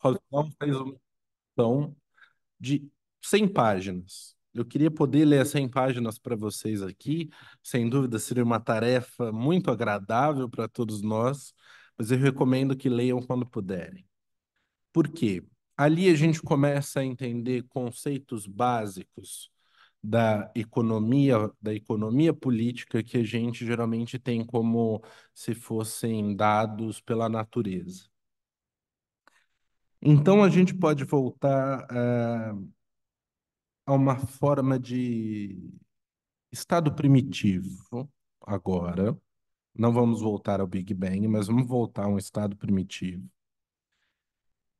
Rosnão fez uma edição de 100 páginas. Eu queria poder ler 100 páginas para vocês aqui. Sem dúvida, seria uma tarefa muito agradável para todos nós, mas eu recomendo que leiam quando puderem. Por quê? Ali a gente começa a entender conceitos básicos da economia, da economia política que a gente geralmente tem como se fossem dados pela natureza. Então a gente pode voltar a, eh, a uma forma de estado primitivo agora. Não vamos voltar ao Big Bang, mas vamos voltar a um estado primitivo.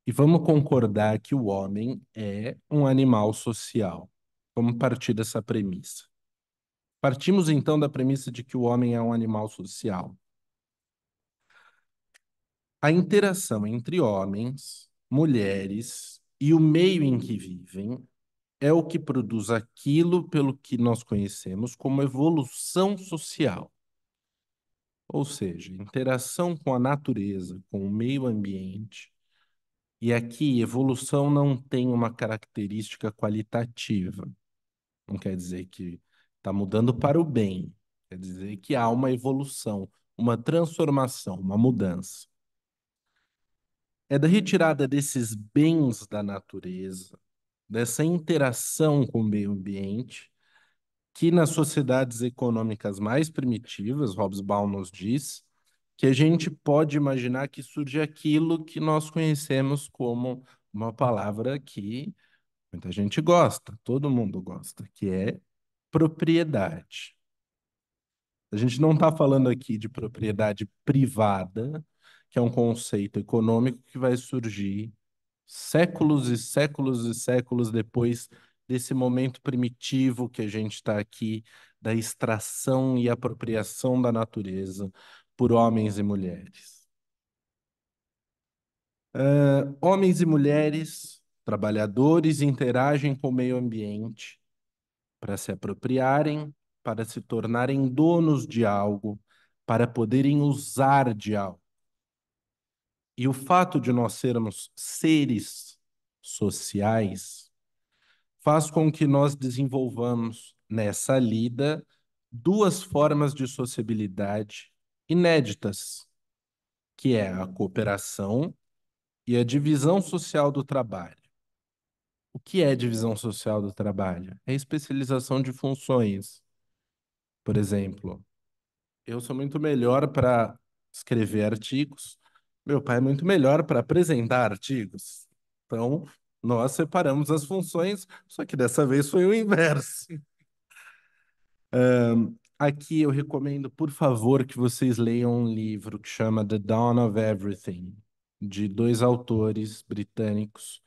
E vamos concordar que o homem é um animal social. Vamos partir dessa premissa. Partimos então da premissa de que o homem é um animal social. A interação entre homens mulheres e o meio em que vivem é o que produz aquilo pelo que nós conhecemos como evolução social. Ou seja, interação com a natureza, com o meio ambiente. E aqui, evolução não tem uma característica qualitativa. Não quer dizer que está mudando para o bem. Quer dizer que há uma evolução, uma transformação, uma mudança é da retirada desses bens da natureza, dessa interação com o meio ambiente, que nas sociedades econômicas mais primitivas, Hobbes Baum nos diz, que a gente pode imaginar que surge aquilo que nós conhecemos como uma palavra que muita gente gosta, todo mundo gosta, que é propriedade. A gente não está falando aqui de propriedade privada, que é um conceito econômico que vai surgir séculos e séculos e séculos depois desse momento primitivo que a gente está aqui, da extração e apropriação da natureza por homens e mulheres. Uh, homens e mulheres, trabalhadores, interagem com o meio ambiente para se apropriarem, para se tornarem donos de algo, para poderem usar de algo. E o fato de nós sermos seres sociais faz com que nós desenvolvamos nessa lida duas formas de sociabilidade inéditas, que é a cooperação e a divisão social do trabalho. O que é divisão social do trabalho? É especialização de funções. Por exemplo, eu sou muito melhor para escrever artigos, meu pai é muito melhor para apresentar artigos. Então, nós separamos as funções, só que dessa vez foi o inverso. Um, aqui eu recomendo, por favor, que vocês leiam um livro que chama The Dawn of Everything, de dois autores britânicos,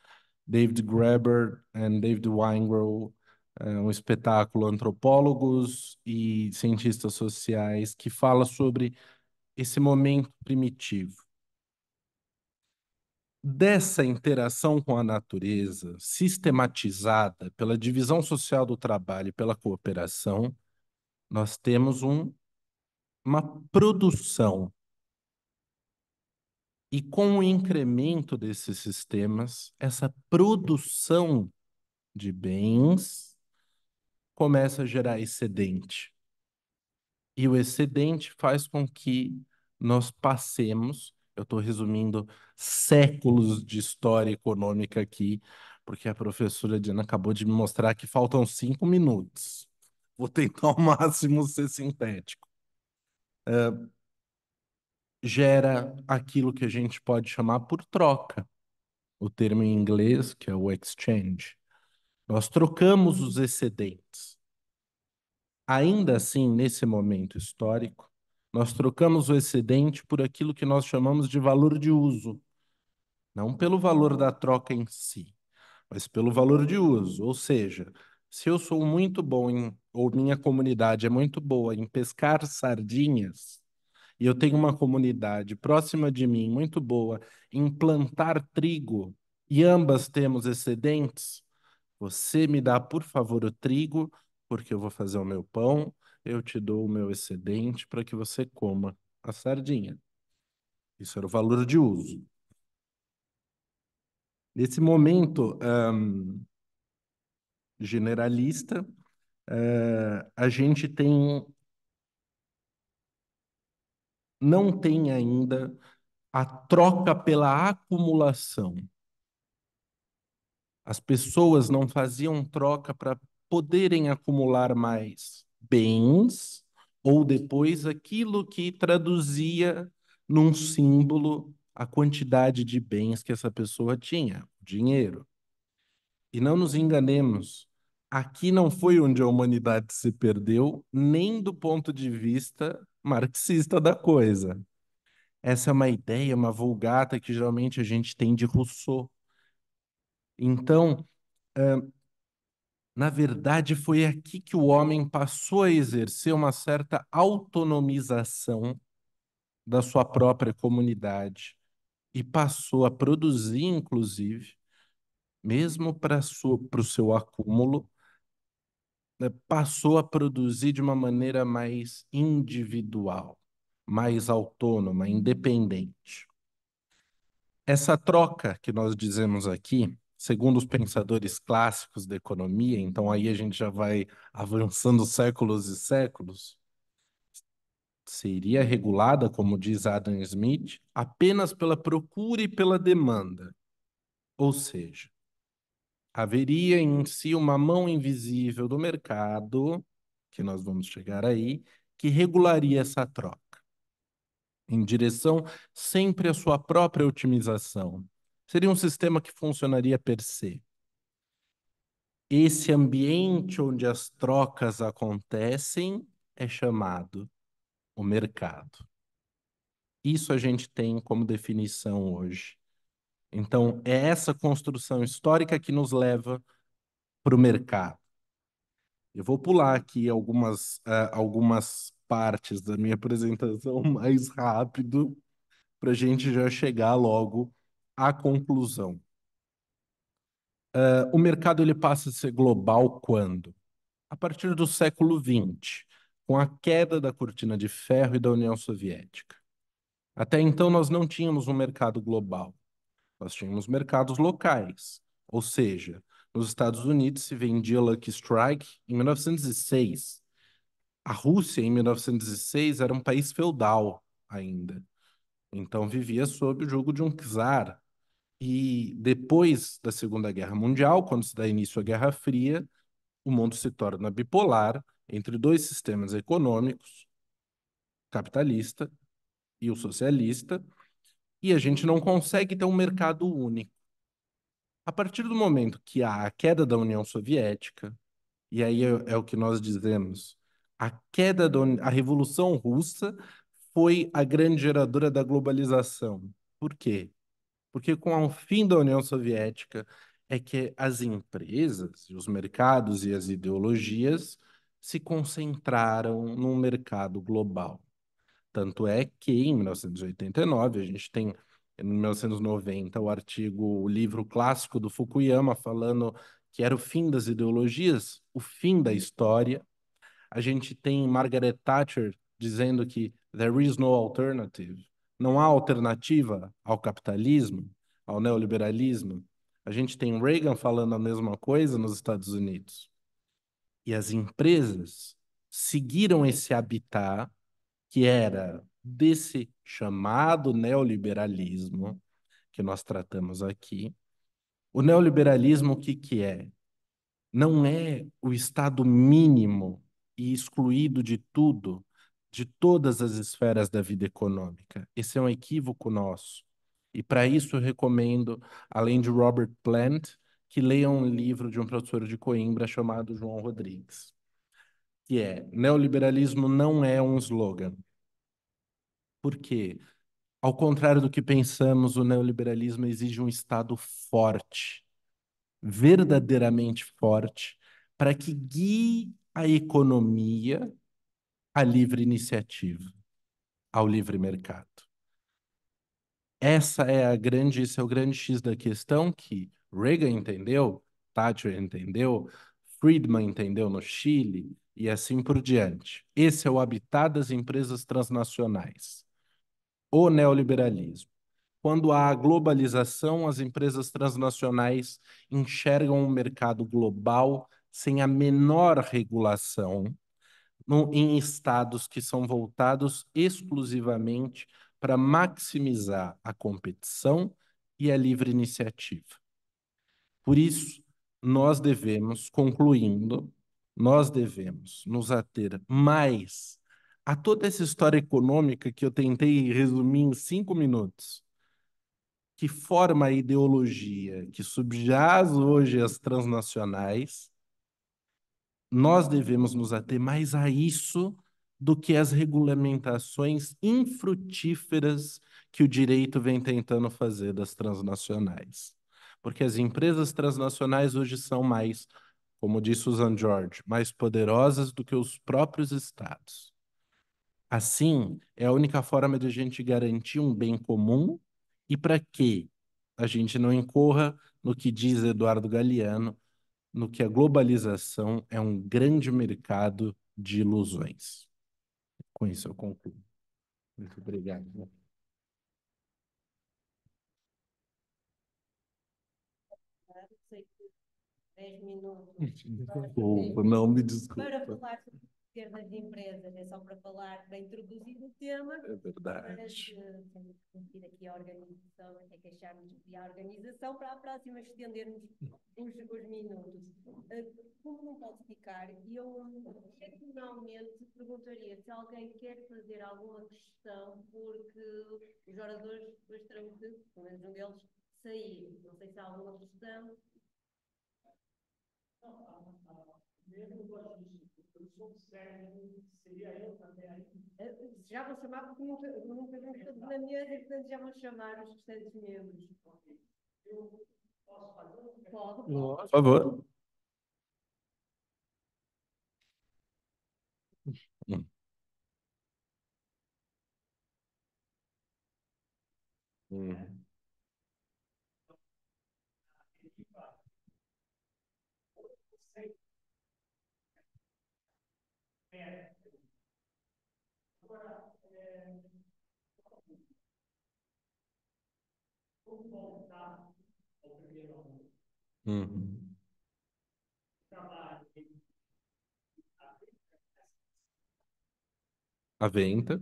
David Graeber e David Weingrow, é um espetáculo antropólogos e cientistas sociais que fala sobre esse momento primitivo dessa interação com a natureza, sistematizada pela divisão social do trabalho e pela cooperação, nós temos um, uma produção. E com o incremento desses sistemas, essa produção de bens começa a gerar excedente. E o excedente faz com que nós passemos eu estou resumindo séculos de história econômica aqui, porque a professora Diana acabou de me mostrar que faltam cinco minutos. Vou tentar ao máximo ser sintético. Uh, gera aquilo que a gente pode chamar por troca, o termo em inglês, que é o exchange. Nós trocamos os excedentes. Ainda assim, nesse momento histórico, nós trocamos o excedente por aquilo que nós chamamos de valor de uso. Não pelo valor da troca em si, mas pelo valor de uso. Ou seja, se eu sou muito bom em, ou minha comunidade é muito boa em pescar sardinhas, e eu tenho uma comunidade próxima de mim muito boa em plantar trigo, e ambas temos excedentes, você me dá, por favor, o trigo, porque eu vou fazer o meu pão, eu te dou o meu excedente para que você coma a sardinha. Isso era o valor de uso. Nesse momento um, generalista, uh, a gente tem. Não tem ainda a troca pela acumulação. As pessoas não faziam troca para poderem acumular mais bens, ou depois aquilo que traduzia num símbolo a quantidade de bens que essa pessoa tinha, dinheiro. E não nos enganemos, aqui não foi onde a humanidade se perdeu, nem do ponto de vista marxista da coisa. Essa é uma ideia, uma vulgata que geralmente a gente tem de Rousseau. Então, uh, na verdade, foi aqui que o homem passou a exercer uma certa autonomização da sua própria comunidade e passou a produzir, inclusive, mesmo para o seu acúmulo, né, passou a produzir de uma maneira mais individual, mais autônoma, independente. Essa troca que nós dizemos aqui segundo os pensadores clássicos da economia, então aí a gente já vai avançando séculos e séculos, seria regulada, como diz Adam Smith, apenas pela procura e pela demanda. Ou seja, haveria em si uma mão invisível do mercado, que nós vamos chegar aí, que regularia essa troca em direção sempre à sua própria otimização, Seria um sistema que funcionaria per se. Esse ambiente onde as trocas acontecem é chamado o mercado. Isso a gente tem como definição hoje. Então, é essa construção histórica que nos leva para o mercado. Eu vou pular aqui algumas, uh, algumas partes da minha apresentação mais rápido, para a gente já chegar logo à conclusão. Uh, o mercado ele passa a ser global quando? A partir do século XX, com a queda da cortina de ferro e da União Soviética. Até então, nós não tínhamos um mercado global, nós tínhamos mercados locais. Ou seja, nos Estados Unidos se vendia Lucky Strike em 1906. A Rússia, em 1906, era um país feudal ainda. Então vivia sob o jugo de um czar. E depois da Segunda Guerra Mundial, quando se dá início à Guerra Fria, o mundo se torna bipolar entre dois sistemas econômicos, capitalista e o socialista, e a gente não consegue ter um mercado único. A partir do momento que há a queda da União Soviética, e aí é, é o que nós dizemos, a queda da a Revolução Russa foi a grande geradora da globalização. Por quê? Porque com o fim da União Soviética é que as empresas, os mercados e as ideologias se concentraram num mercado global. Tanto é que em 1989 a gente tem em 1990 o artigo, o livro clássico do Fukuyama falando que era o fim das ideologias, o fim da história. A gente tem Margaret Thatcher dizendo que There is no alternative. Não há alternativa ao capitalismo, ao neoliberalismo. A gente tem Reagan falando a mesma coisa nos Estados Unidos. E as empresas seguiram esse habitat que era desse chamado neoliberalismo que nós tratamos aqui. O neoliberalismo o que que é? Não é o estado mínimo e excluído de tudo de todas as esferas da vida econômica. Esse é um equívoco nosso. E para isso eu recomendo, além de Robert Plant, que leiam um livro de um professor de Coimbra chamado João Rodrigues, que é Neoliberalismo não é um slogan. Por quê? Ao contrário do que pensamos, o neoliberalismo exige um Estado forte, verdadeiramente forte, para que guie a economia à livre iniciativa, ao livre mercado. Essa é a grande, esse é o grande X da questão que Reagan entendeu, Thatcher entendeu, Friedman entendeu no Chile e assim por diante. Esse é o habitat das empresas transnacionais. O neoliberalismo. Quando há globalização, as empresas transnacionais enxergam um mercado global sem a menor regulação no, em estados que são voltados exclusivamente para maximizar a competição e a livre iniciativa. Por isso, nós devemos, concluindo, nós devemos nos ater mais a toda essa história econômica que eu tentei resumir em cinco minutos, que forma a ideologia que subjaz hoje as transnacionais nós devemos nos ater mais a isso do que as regulamentações infrutíferas que o direito vem tentando fazer das transnacionais. Porque as empresas transnacionais hoje são mais, como disse Susan George, mais poderosas do que os próprios estados. Assim, é a única forma de a gente garantir um bem comum e para que a gente não incorra no que diz Eduardo Galeano, no que a globalização é um grande mercado de ilusões. Com isso eu concluo. Muito obrigado. Né? Dez minutos. Desculpa, não me desculpa perdas de empresas, é só para falar, para introduzir o tema. É verdade. Mas eh, temos que pedir aqui a organização, até que é acharmos de a organização, para a próxima estendermos os, os minutos. Eh, como não pode ficar, eu finalmente perguntaria se alguém quer fazer alguma questão, porque os oradores depois terão que, pelo menos um deles, sair. Não sei se há alguma questão. Não, não, não. Eu não gosto eu sou cérebro, seria eu também aí? É, já vou chamar porque não, nunca fazemos tudo na minha e, portanto, já vão chamar os restantes membros. Eu posso fazer um Pode, pode. Por favor. Hum. Hum. Agora, é... como voltar ao primeiro amor? Uhum. Trabalho. A venta.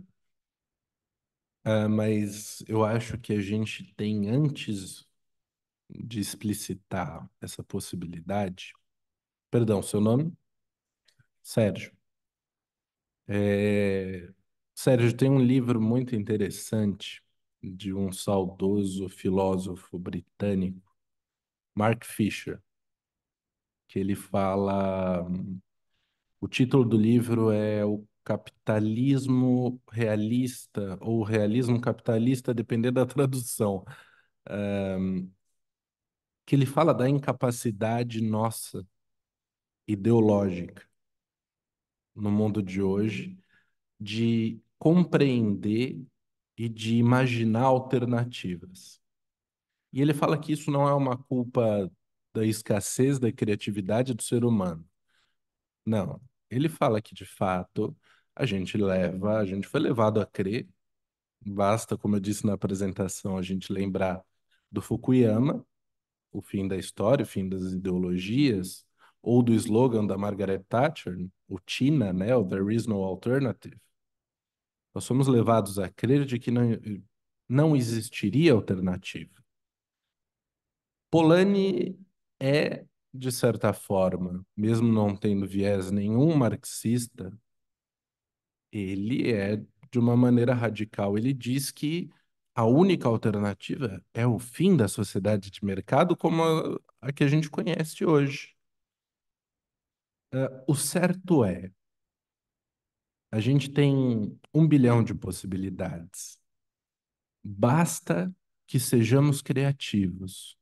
Ah, mas eu acho que a gente tem, antes de explicitar essa possibilidade. Perdão, seu nome? Sérgio. É, Sérgio, tem um livro muito interessante de um saudoso filósofo britânico, Mark Fisher, que ele fala. O título do livro é O Capitalismo Realista ou Realismo Capitalista, dependendo da tradução. Um, eh, que ele fala da incapacidade nossa ideológica no mundo de hoje de compreender e de imaginar alternativas. E ele fala que isso não é uma culpa da escassez da criatividade do ser humano. Não. Ele fala que, de fato, a gente leva, a gente foi levado a crer. Basta, como eu disse na apresentação, a gente lembrar do Fukuyama, o fim da história, o fim das ideologias, ou do slogan da Margaret Thatcher, o Tina, né, o There is no alternative, nós somos levados a crer de que não, não existiria alternativa. Polanyi é, de certa forma, mesmo não tendo viés nenhum marxista, ele é, de uma maneira radical, ele diz que a única alternativa é o fim da sociedade de mercado como a, a que a gente conhece hoje. Uh, o certo é, a gente tem um bilhão de possibilidades. Basta que sejamos criativos.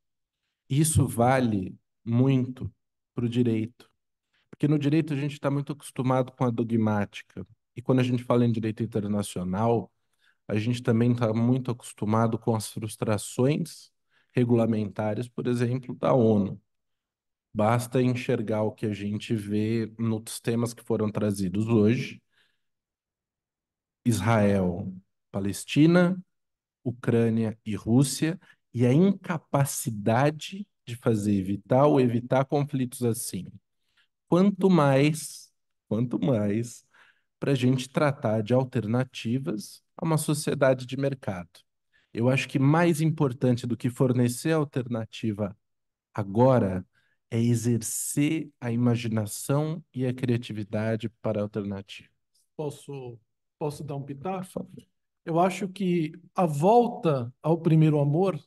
Isso vale muito para o direito. Porque no direito a gente está muito acostumado com a dogmática. E quando a gente fala em direito internacional, a gente também está muito acostumado com as frustrações regulamentares, por exemplo, da ONU. Basta enxergar o que a gente vê nos temas que foram trazidos hoje Israel, Palestina, Ucrânia e Rússia, e a incapacidade de fazer evitar ou evitar conflitos assim. Quanto mais, quanto mais, para a gente tratar de alternativas a uma sociedade de mercado. Eu acho que mais importante do que fornecer alternativa agora é exercer a imaginação e a criatividade para alternativas. Posso posso dar um pitaco? Eu acho que a volta ao primeiro amor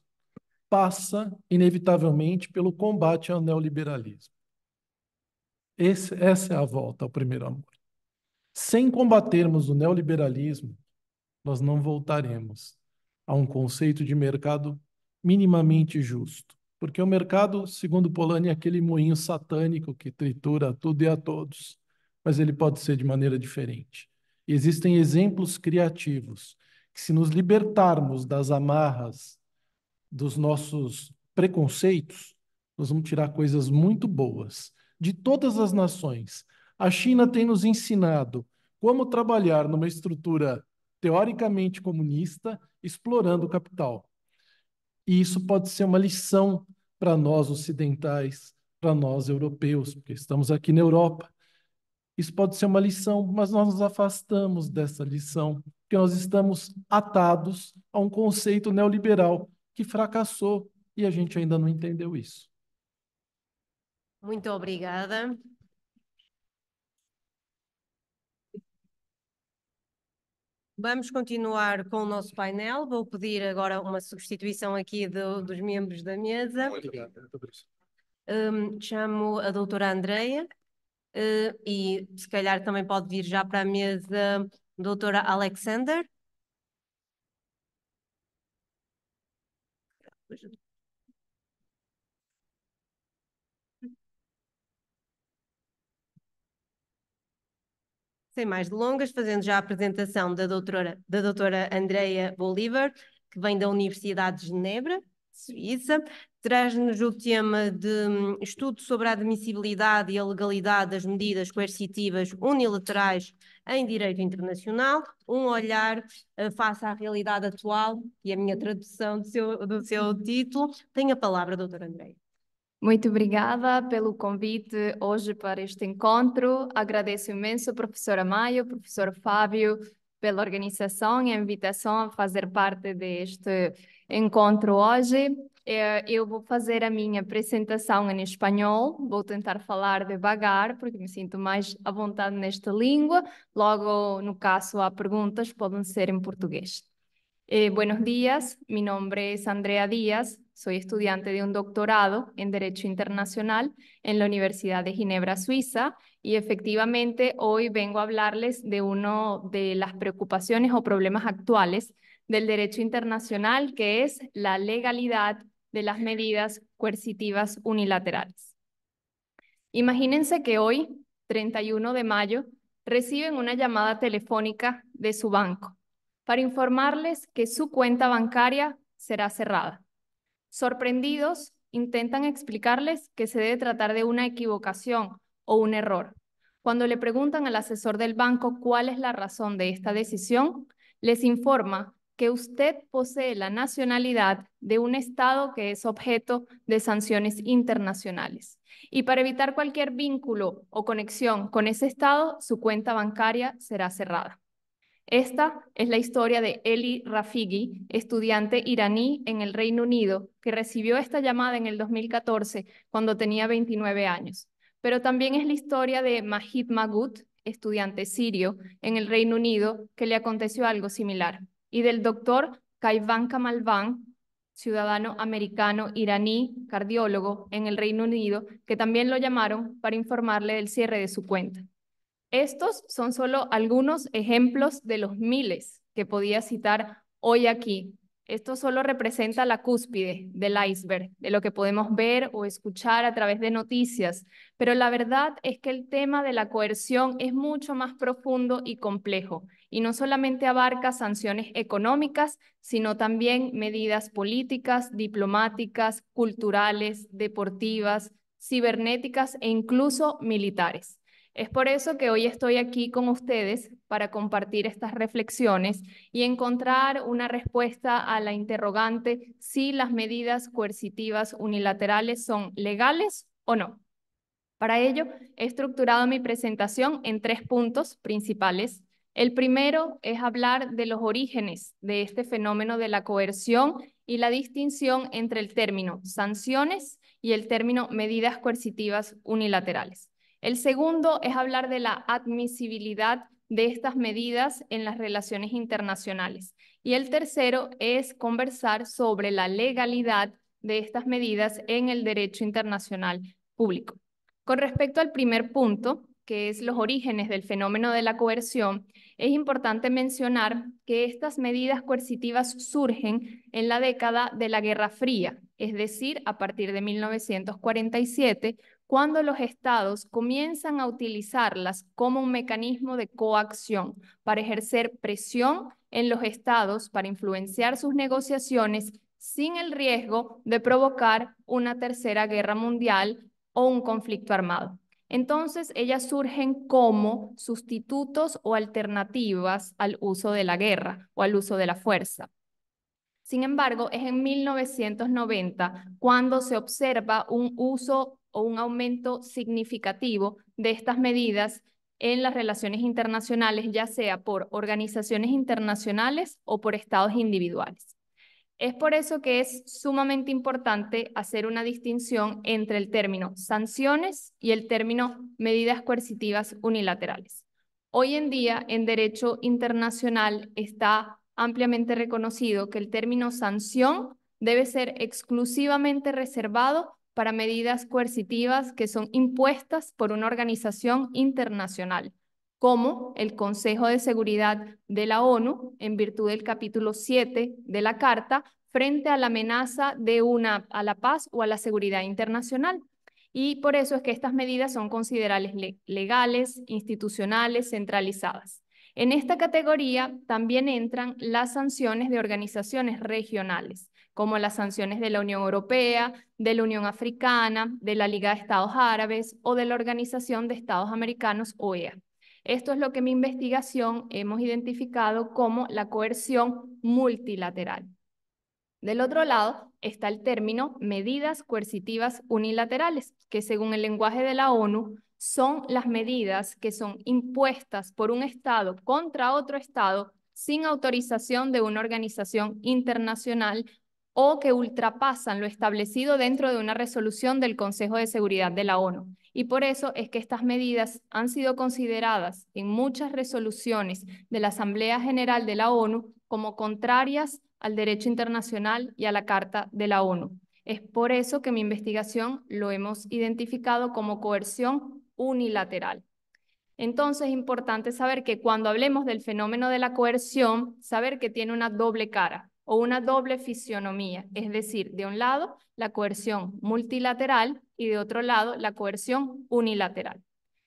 passa, inevitavelmente, pelo combate ao neoliberalismo. Esse, essa é a volta ao primeiro amor. Sem combatermos o neoliberalismo, nós não voltaremos a um conceito de mercado minimamente justo. Porque o mercado, segundo Polanyi, é aquele moinho satânico que tritura tudo e a todos, mas ele pode ser de maneira diferente. Existem exemplos criativos que, se nos libertarmos das amarras dos nossos preconceitos, nós vamos tirar coisas muito boas de todas as nações. A China tem nos ensinado como trabalhar numa estrutura teoricamente comunista, explorando o capital. E isso pode ser uma lição para nós ocidentais, para nós europeus, porque estamos aqui na Europa. Isso pode ser uma lição, mas nós nos afastamos dessa lição, porque nós estamos atados a um conceito neoliberal que fracassou e a gente ainda não entendeu isso. Muito obrigada. Vamos continuar com o nosso painel. Vou pedir agora uma substituição aqui do, dos membros da mesa. Muito obrigada. Um, chamo a doutora Andreia. Uh, e se calhar também pode vir já para a mesa doutora Alexander. Sem mais delongas, fazendo já a apresentação da doutora, da doutora Andrea Bolívar, que vem da Universidade de Genebra, Suíça, traz-nos o tema de hum, estudo sobre a admissibilidade e a legalidade das medidas coercitivas unilaterais em direito internacional, um olhar eh, face à realidade atual e a minha tradução do seu, do seu título. Tenha a palavra, doutora Andreia. Muito obrigada pelo convite hoje para este encontro. Agradeço imenso, professora Maio, professor Fábio, pela organização e a invitação a fazer parte deste encontro hoje. É, eu vou fazer a minha apresentação em espanhol, vou tentar falar devagar, porque me sinto mais à vontade nesta língua. Logo, no caso há perguntas, podem ser em português. Eh, buenos días, mi nombre es Andrea Díaz, soy estudiante de un doctorado en Derecho Internacional en la Universidad de Ginebra, Suiza, y efectivamente hoy vengo a hablarles de una de las preocupaciones o problemas actuales del derecho internacional, que es la legalidad de las medidas coercitivas unilaterales. Imagínense que hoy, 31 de mayo, reciben una llamada telefónica de su banco para informarles que su cuenta bancaria será cerrada. Sorprendidos, intentan explicarles que se debe tratar de una equivocación o un error. Cuando le preguntan al asesor del banco cuál es la razón de esta decisión, les informa que usted posee la nacionalidad de un Estado que es objeto de sanciones internacionales. Y para evitar cualquier vínculo o conexión con ese Estado, su cuenta bancaria será cerrada. Esta es la historia de Eli Rafigi, estudiante iraní en el Reino Unido, que recibió esta llamada en el 2014 cuando tenía 29 años. Pero también es la historia de Mahid Magut, estudiante sirio en el Reino Unido, que le aconteció algo similar y del doctor Kaivan Kamalvan, ciudadano americano iraní, cardiólogo en el Reino Unido, que también lo llamaron para informarle del cierre de su cuenta. Estos son solo algunos ejemplos de los miles que podía citar hoy aquí. Esto solo representa la cúspide del iceberg, de lo que podemos ver o escuchar a través de noticias, pero la verdad es que el tema de la coerción es mucho más profundo y complejo y no solamente abarca sanciones económicas, sino también medidas políticas, diplomáticas, culturales, deportivas, cibernéticas e incluso militares. Es por eso que hoy estoy aquí con ustedes para compartir estas reflexiones y encontrar una respuesta a la interrogante si las medidas coercitivas unilaterales son legales o no. Para ello, he estructurado mi presentación en tres puntos principales. El primero es hablar de los orígenes de este fenómeno de la coerción y la distinción entre el término sanciones y el término medidas coercitivas unilaterales. El segundo es hablar de la admisibilidad de estas medidas en las relaciones internacionales. Y el tercero es conversar sobre la legalidad de estas medidas en el derecho internacional público. Con respecto al primer punto, que es los orígenes del fenómeno de la coerción, es importante mencionar que estas medidas coercitivas surgen en la década de la Guerra Fría, es decir, a partir de 1947, cuando los estados comienzan a utilizarlas como un mecanismo de coacción para ejercer presión en los estados para influenciar sus negociaciones sin el riesgo de provocar una tercera guerra mundial o un conflicto armado. Entonces, ellas surgen como sustitutos o alternativas al uso de la guerra o al uso de la fuerza. Sin embargo, es en 1990 cuando se observa un uso o un aumento significativo de estas medidas en las relaciones internacionales, ya sea por organizaciones internacionales o por estados individuales. Es por eso que es sumamente importante hacer una distinción entre el término sanciones y el término medidas coercitivas unilaterales. Hoy en día, en derecho internacional, está ampliamente reconocido que el término sanción debe ser exclusivamente reservado para medidas coercitivas que son impuestas por una organización internacional como el Consejo de Seguridad de la ONU, en virtud del capítulo 7 de la Carta, frente a la amenaza de una a la paz o a la seguridad internacional. Y por eso es que estas medidas son considerables legales, institucionales, centralizadas. En esta categoría también entran las sanciones de organizaciones regionales, como las sanciones de la Unión Europea, de la Unión Africana, de la Liga de Estados Árabes o de la Organización de Estados Americanos, OEA. Esto es lo que en mi investigación hemos identificado como la coerción multilateral. Del otro lado está el término medidas coercitivas unilaterales, que según el lenguaje de la ONU son las medidas que son impuestas por un Estado contra otro Estado sin autorización de una organización internacional o que ultrapasan lo establecido dentro de una resolución del Consejo de Seguridad de la ONU. Y por eso es que estas medidas han sido consideradas en muchas resoluciones de la Asamblea General de la ONU como contrarias al derecho internacional y a la Carta de la ONU. Es por eso que mi investigación lo hemos identificado como coerción unilateral. Entonces es importante saber que cuando hablemos del fenómeno de la coerción, saber que tiene una doble cara o una doble fisionomía, es decir, de un lado la coerción multilateral y de otro lado la coerción unilateral.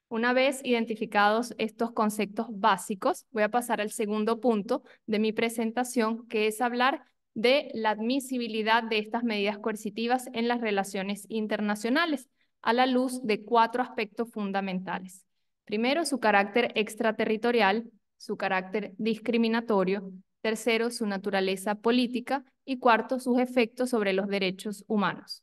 Una vez identificados estos conceptos básicos, voy a pasar al segundo punto de mi presentación, que es hablar de la admisibilidad de estas medidas coercitivas en las relaciones internacionales, a la luz de cuatro aspectos fundamentales. Primero, su carácter extraterritorial, su carácter discriminatorio, tercero, su naturaleza política y cuarto, sus efectos sobre los derechos humanos.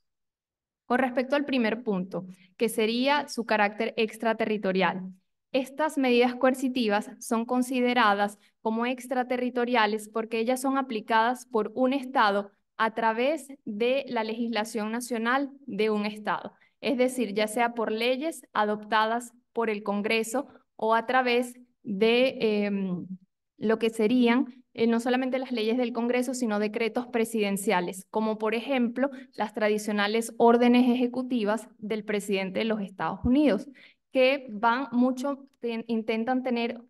Con respecto al primer punto, que sería su carácter extraterritorial, estas medidas coercitivas son consideradas como extraterritoriales porque ellas son aplicadas por un Estado a través de la legislación nacional de un Estado, es decir, ya sea por leyes adoptadas por el Congreso o a través de em, lo que serían eh, no solamente las leyes del Congreso, sino decretos presidenciales, como por ejemplo las tradicionales órdenes ejecutivas del presidente de los Estados Unidos, que van mucho, intentan tener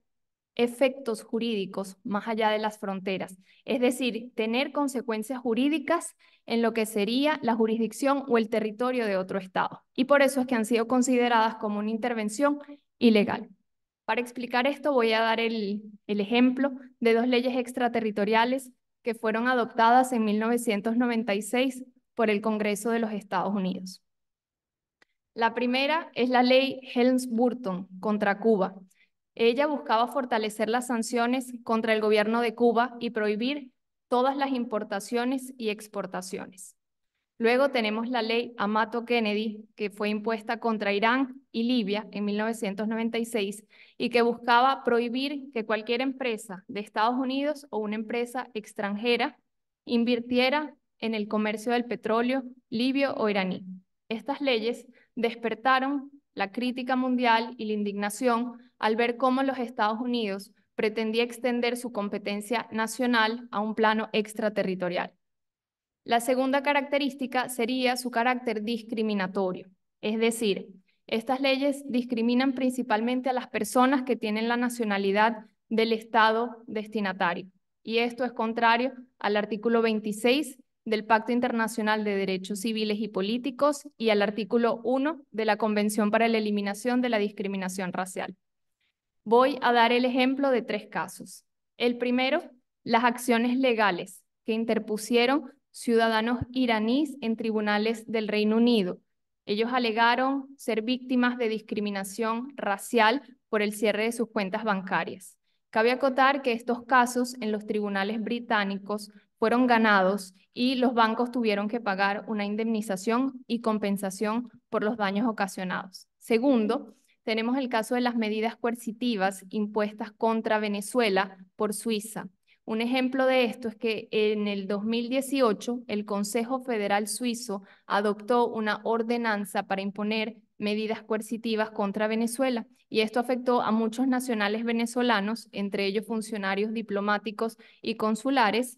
efectos jurídicos más allá de las fronteras, es decir, tener consecuencias jurídicas en lo que sería la jurisdicción o el territorio de otro Estado. Y por eso es que han sido consideradas como una intervención ilegal. Para explicar esto voy a dar el, ejemplo de dos leyes extraterritoriales que fueron adoptadas en 1996 por el Congreso de los Estados Unidos. La primera es la ley Helms-Burton contra Cuba. Ella buscaba fortalecer las sanciones contra el gobierno de Cuba y prohibir todas las importaciones y exportaciones. Luego tenemos la ley Amato Kennedy, que fue impuesta contra Irán y Libia en 1996 y que buscaba prohibir que cualquier empresa de Estados Unidos o una empresa extranjera invirtiera en el comercio del petróleo libio o iraní. Estas leyes despertaron la crítica mundial y la indignación al ver cómo los Estados Unidos pretendía extender su competencia nacional a un plano extraterritorial. La segunda característica sería su carácter discriminatorio, es decir, estas leyes discriminan principalmente a las personas que tienen la nacionalidad del Estado destinatario. Y esto es contrario al artículo 26 del Pacto Internacional de Derechos Civiles y Políticos y al artículo 1 de la Convención para la Eliminación de la Discriminación Racial. Voy a dar el ejemplo de tres casos. El primero, las acciones legales que interpusieron ciudadanos iraníes en tribunales del Reino Unido ellos alegaron ser víctimas de discriminación racial por el cierre de sus cuentas bancarias. Cabe acotar que estos casos en los tribunales británicos fueron ganados y los bancos tuvieron que pagar una indemnización y compensación por los daños ocasionados. Segundo, tenemos el caso de las medidas coercitivas impuestas contra Venezuela por Suiza, un ejemplo de esto es que en el 2018 el Consejo Federal Suizo adoptó una ordenanza para imponer medidas coercitivas contra Venezuela y esto afectó a muchos nacionales venezolanos, entre ellos funcionarios diplomáticos y consulares,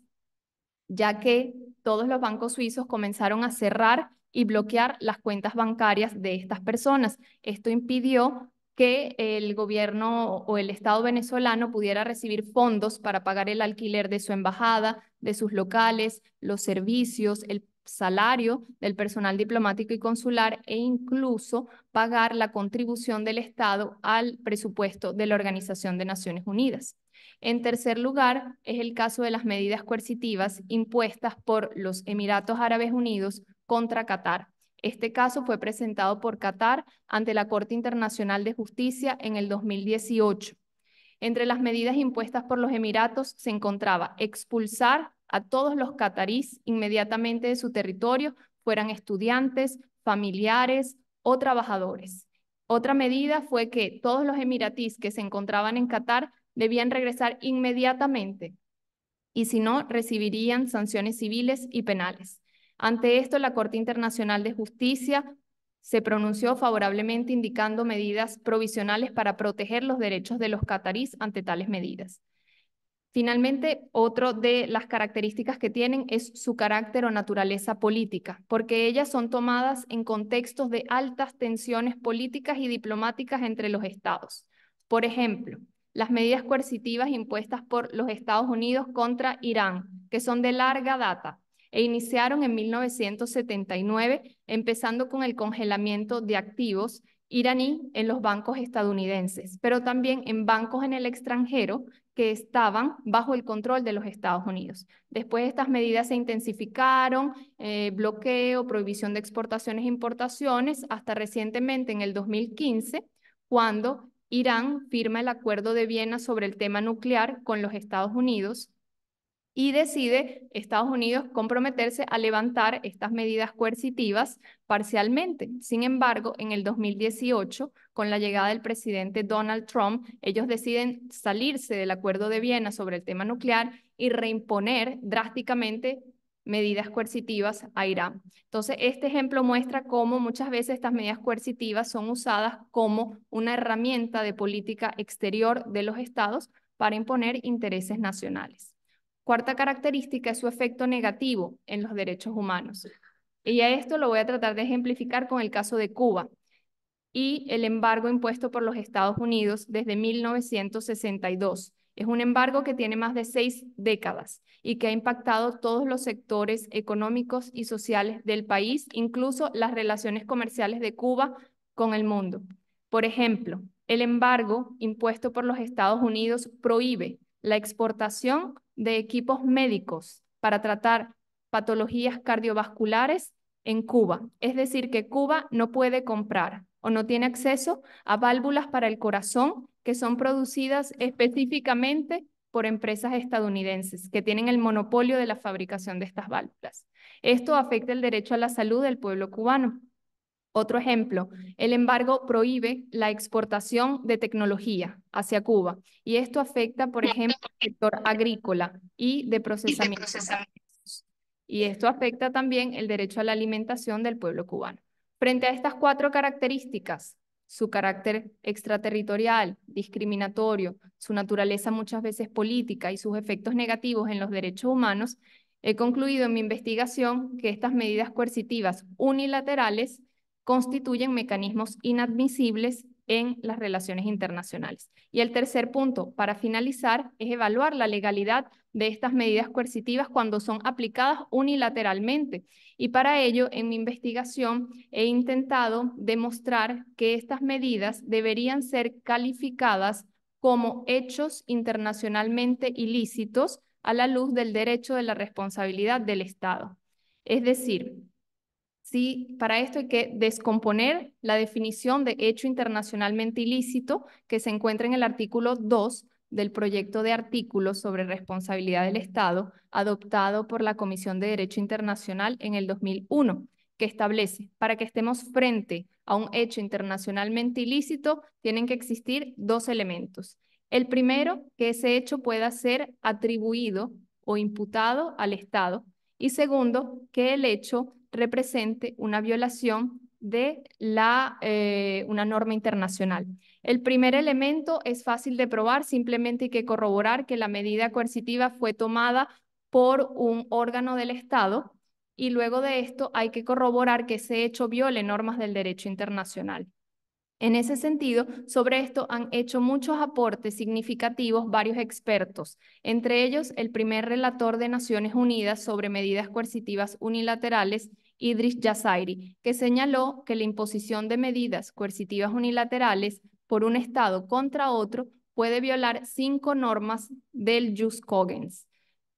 ya que todos los bancos suizos comenzaron a cerrar y bloquear las cuentas bancarias de estas personas. Esto impidió que el gobierno o el Estado venezolano pudiera recibir fondos para pagar el alquiler de su embajada, de sus locales, los servicios, el salario del personal diplomático y consular e incluso pagar la contribución del Estado al presupuesto de la Organización de Naciones Unidas. En tercer lugar, es el caso de las medidas coercitivas impuestas por los Emiratos Árabes Unidos contra Qatar este caso fue presentado por Qatar ante la Corte Internacional de Justicia en el 2018. Entre las medidas impuestas por los Emiratos se encontraba expulsar a todos los qataríes inmediatamente de su territorio, fueran estudiantes, familiares o trabajadores. Otra medida fue que todos los emiratís que se encontraban en Qatar debían regresar inmediatamente y si no, recibirían sanciones civiles y penales. Ante esto, la Corte Internacional de Justicia se pronunció favorablemente indicando medidas provisionales para proteger los derechos de los catarís ante tales medidas. Finalmente, otro de las características que tienen es su carácter o naturaleza política, porque ellas son tomadas en contextos de altas tensiones políticas y diplomáticas entre los estados. Por ejemplo, las medidas coercitivas impuestas por los Estados Unidos contra Irán, que son de larga data, e iniciaron en 1979, empezando con el congelamiento de activos iraní en los bancos estadounidenses, pero también en bancos en el extranjero que estaban bajo el control de los Estados Unidos. Después estas medidas se intensificaron, eh, bloqueo, prohibición de exportaciones e importaciones, hasta recientemente en el 2015, cuando Irán firma el Acuerdo de Viena sobre el tema nuclear con los Estados Unidos y decide Estados Unidos comprometerse a levantar estas medidas coercitivas parcialmente. Sin embargo, en el 2018, con la llegada del presidente Donald Trump, ellos deciden salirse del Acuerdo de Viena sobre el tema nuclear y reimponer drásticamente medidas coercitivas a Irán. Entonces, este ejemplo muestra cómo muchas veces estas medidas coercitivas son usadas como una herramienta de política exterior de los estados para imponer intereses nacionales. Cuarta característica es su efecto negativo en los derechos humanos. Y a esto lo voy a tratar de ejemplificar con el caso de Cuba y el embargo impuesto por los Estados Unidos desde 1962. Es un embargo que tiene más de seis décadas y que ha impactado todos los sectores económicos y sociales del país, incluso las relaciones comerciales de Cuba con el mundo. Por ejemplo, el embargo impuesto por los Estados Unidos prohíbe la exportación de equipos médicos para tratar patologías cardiovasculares en Cuba. Es decir, que Cuba no puede comprar o no tiene acceso a válvulas para el corazón que son producidas específicamente por empresas estadounidenses que tienen el monopolio de la fabricación de estas válvulas. Esto afecta el derecho a la salud del pueblo cubano. Otro ejemplo, el embargo prohíbe la exportación de tecnología hacia Cuba y esto afecta, por ejemplo, al sector agrícola y de procesamiento. Y esto afecta también el derecho a la alimentación del pueblo cubano. Frente a estas cuatro características, su carácter extraterritorial, discriminatorio, su naturaleza muchas veces política y sus efectos negativos en los derechos humanos, he concluido en mi investigación que estas medidas coercitivas unilaterales constituyen mecanismos inadmisibles en las relaciones internacionales. Y el tercer punto, para finalizar, es evaluar la legalidad de estas medidas coercitivas cuando son aplicadas unilateralmente. Y para ello, en mi investigación he intentado demostrar que estas medidas deberían ser calificadas como hechos internacionalmente ilícitos a la luz del derecho de la responsabilidad del Estado. Es decir, para esto hay que descomponer la definición de hecho internacionalmente ilícito que se encuentra en el artículo 2 del proyecto de artículo sobre responsabilidad del Estado adoptado por la Comisión de Derecho Internacional en el 2001, que establece, para que estemos frente a un hecho internacionalmente ilícito, tienen que existir dos elementos. El primero, que ese hecho pueda ser atribuido o imputado al Estado. Y segundo, que el hecho represente una violación de la, eh, una norma internacional. El primer elemento es fácil de probar, simplemente hay que corroborar que la medida coercitiva fue tomada por un órgano del Estado y luego de esto hay que corroborar que ese hecho viole normas del derecho internacional. En ese sentido, sobre esto han hecho muchos aportes significativos varios expertos, entre ellos el primer relator de Naciones Unidas sobre medidas coercitivas unilaterales, Idris Yazairi, que señaló que la imposición de medidas coercitivas unilaterales por un Estado contra otro puede violar cinco normas del Jus Cogens,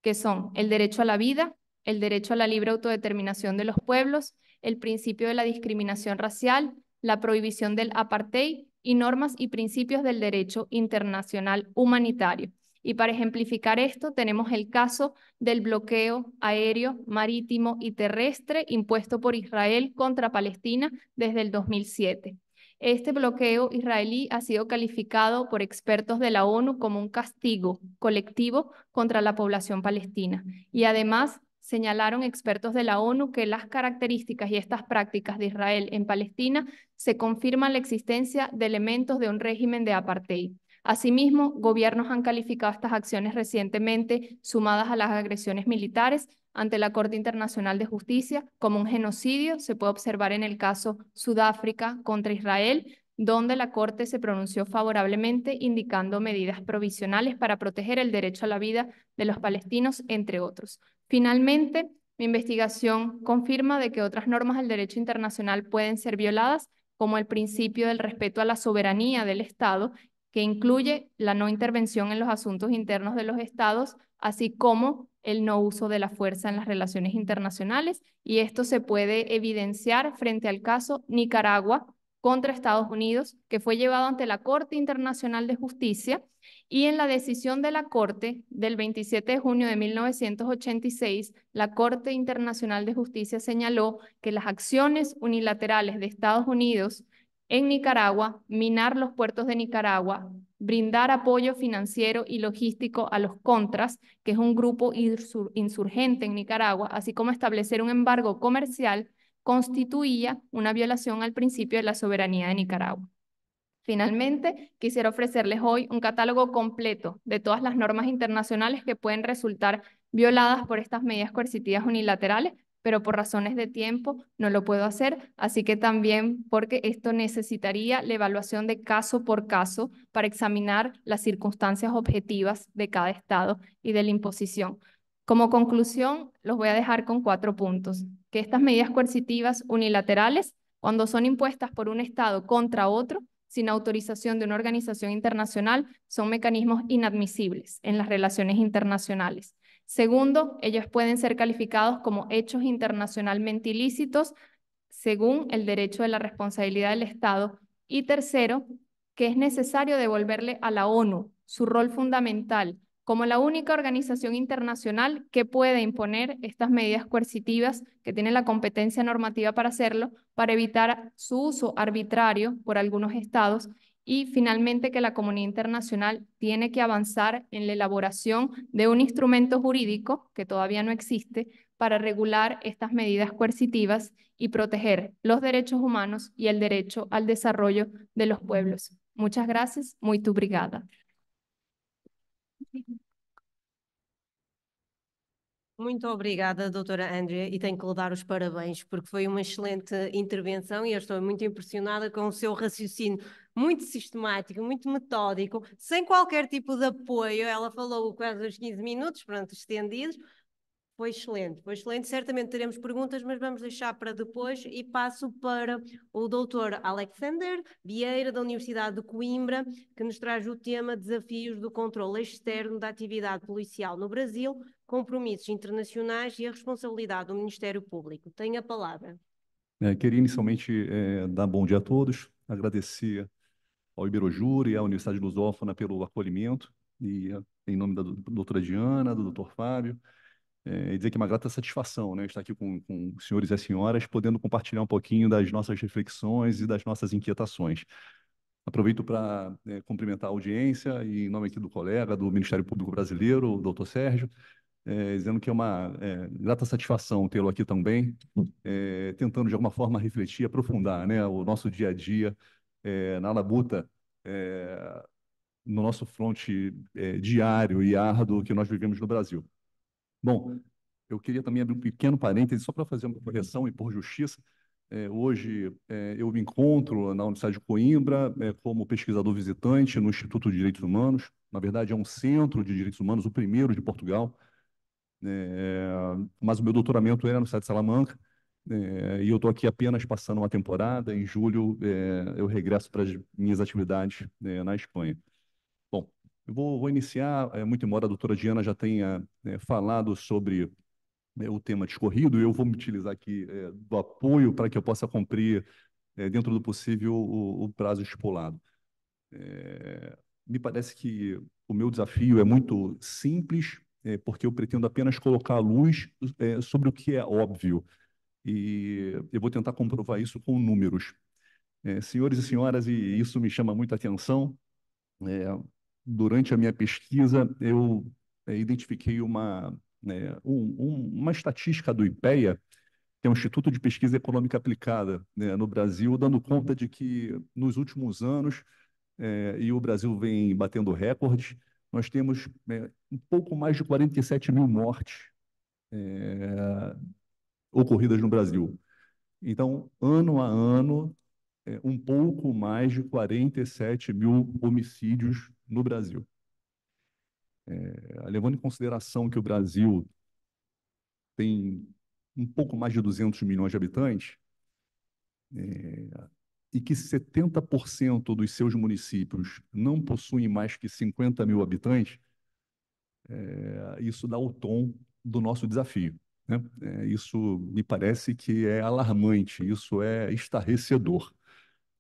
que son el derecho a la vida, el derecho a la libre autodeterminación de los pueblos, el principio de la discriminación racial, la prohibición del apartheid y normas y principios del derecho internacional humanitario. Y para ejemplificar esto, tenemos el caso del bloqueo aéreo, marítimo y terrestre impuesto por Israel contra Palestina desde el 2007. Este bloqueo israelí ha sido calificado por expertos de la ONU como un castigo colectivo contra la población palestina y además señalaron expertos de la ONU que las características y estas prácticas de Israel en Palestina se confirman la existencia de elementos de un régimen de apartheid. Asimismo, gobiernos han calificado estas acciones recientemente, sumadas a las agresiones militares, ante la Corte Internacional de Justicia como un genocidio. Se puede observar en el caso Sudáfrica contra Israel, donde la Corte se pronunció favorablemente indicando medidas provisionales para proteger el derecho a la vida de los palestinos, entre otros. Finalmente, mi investigación confirma de que otras normas del derecho internacional pueden ser violadas, como el principio del respeto a la soberanía del Estado que incluye la no intervención en los asuntos internos de los estados, así como el no uso de la fuerza en las relaciones internacionales, y esto se puede evidenciar frente al caso Nicaragua contra Estados Unidos, que fue llevado ante la Corte Internacional de Justicia, y en la decisión de la Corte del 27 de junio de 1986, la Corte Internacional de Justicia señaló que las acciones unilaterales de Estados Unidos en Nicaragua, minar los puertos de Nicaragua, brindar apoyo financiero y logístico a los contras, que es un grupo insurgente en Nicaragua, así como establecer un embargo comercial, constituía una violación al principio de la soberanía de Nicaragua. Finalmente, quisiera ofrecerles hoy un catálogo completo de todas las normas internacionales que pueden resultar violadas por estas medidas coercitivas unilaterales pero por razones de tiempo no lo puedo hacer, así que también porque esto necesitaría la evaluación de caso por caso para examinar las circunstancias objetivas de cada estado y de la imposición. Como conclusión, los voy a dejar con cuatro puntos, que estas medidas coercitivas unilaterales, cuando son impuestas por un estado contra otro, sin autorización de una organización internacional, son mecanismos inadmisibles en las relaciones internacionales Segundo, ellos pueden ser calificados como hechos internacionalmente ilícitos según el derecho de la responsabilidad del Estado. Y tercero, que es necesario devolverle a la ONU su rol fundamental como la única organización internacional que puede imponer estas medidas coercitivas, que tiene la competencia normativa para hacerlo, para evitar su uso arbitrario por algunos estados y finalmente que la comunidad internacional tiene que avanzar en la elaboración de un instrumento jurídico que todavía no existe para regular estas medidas coercitivas y proteger los derechos humanos y el derecho al desarrollo de los pueblos. Muchas gracias, muy tu brigada. Muito obrigada, doutora Andrea, e tenho que lhe dar os parabéns, porque foi uma excelente intervenção e eu estou muito impressionada com o seu raciocínio muito sistemático, muito metódico, sem qualquer tipo de apoio. Ela falou quase os 15 minutos, pronto, estendidos, foi excelente, foi excelente. Certamente teremos perguntas, mas vamos deixar para depois e passo para o doutor Alexander Vieira, da Universidade de Coimbra, que nos traz o tema Desafios do controlo externo da atividade policial no Brasil, compromissos internacionais e a responsabilidade do Ministério Público. Tenha a palavra. É, queria inicialmente é, dar bom dia a todos, agradecer ao Iberojúri e à Universidade Lusófona pelo acolhimento, e em nome da doutora Diana, do doutor Fábio, é, e dizer que é uma grata satisfação né, estar aqui com, com os senhores e as senhoras, podendo compartilhar um pouquinho das nossas reflexões e das nossas inquietações. Aproveito para é, eh, cumprimentar a audiência e em nome aqui do colega do Ministério Público Brasileiro, o doutor Sérgio, é, dizendo que é uma é, grata satisfação tê-lo aqui também, tentando de alguma forma refletir, aprofundar né, o nosso dia a dia na labuta, no nosso fronte diário e árduo que nós vivemos no Brasil. Bom, eu queria também abrir um pequeno parêntese só para fazer uma correção e por justiça. É, hoje é, eu me encontro na Universidade de Coimbra é, como pesquisador visitante no Instituto de Direitos Humanos. Na verdade, é um centro de direitos humanos, o primeiro de Portugal. É, mas o meu doutoramento era no Estado de Salamanca é, e eu estou aqui apenas passando uma temporada. Em julho é, eu regresso para as minhas atividades na Espanha. Eu vou, vou iniciar, é, muito embora a doutora Diana já tenha é, falado sobre é, o tema discorrido, eu vou me utilizar aqui do apoio para que eu possa cumprir, dentro do possível, o, o prazo estipulado. me parece que o meu desafio é muito simples, porque eu pretendo apenas colocar a luz sobre o que é óbvio. E eu vou tentar comprovar isso com números. senhores e senhoras, e isso me chama muita atenção, é, durante a minha pesquisa, eu é, identifiquei uma, né, um, um, uma estatística do IPEA, que é um Instituto de Pesquisa Econômica Aplicada né, no Brasil, dando uhum. conta de que nos últimos anos, é, e o Brasil vem batendo recordes, nós temos é, um pouco mais de 47 mil mortes é, ocorridas no Brasil. Então, ano a ano, é, um pouco mais de 47 mil homicídios no Brasil. É, levando em consideração que o Brasil tem um pouco mais de 200 milhões de habitantes é, e que 70% dos seus municípios não possuem mais que 50 mil habitantes, é, isso dá o tom do nosso desafio. Né? É, isso me parece que é alarmante, isso é estarrecedor.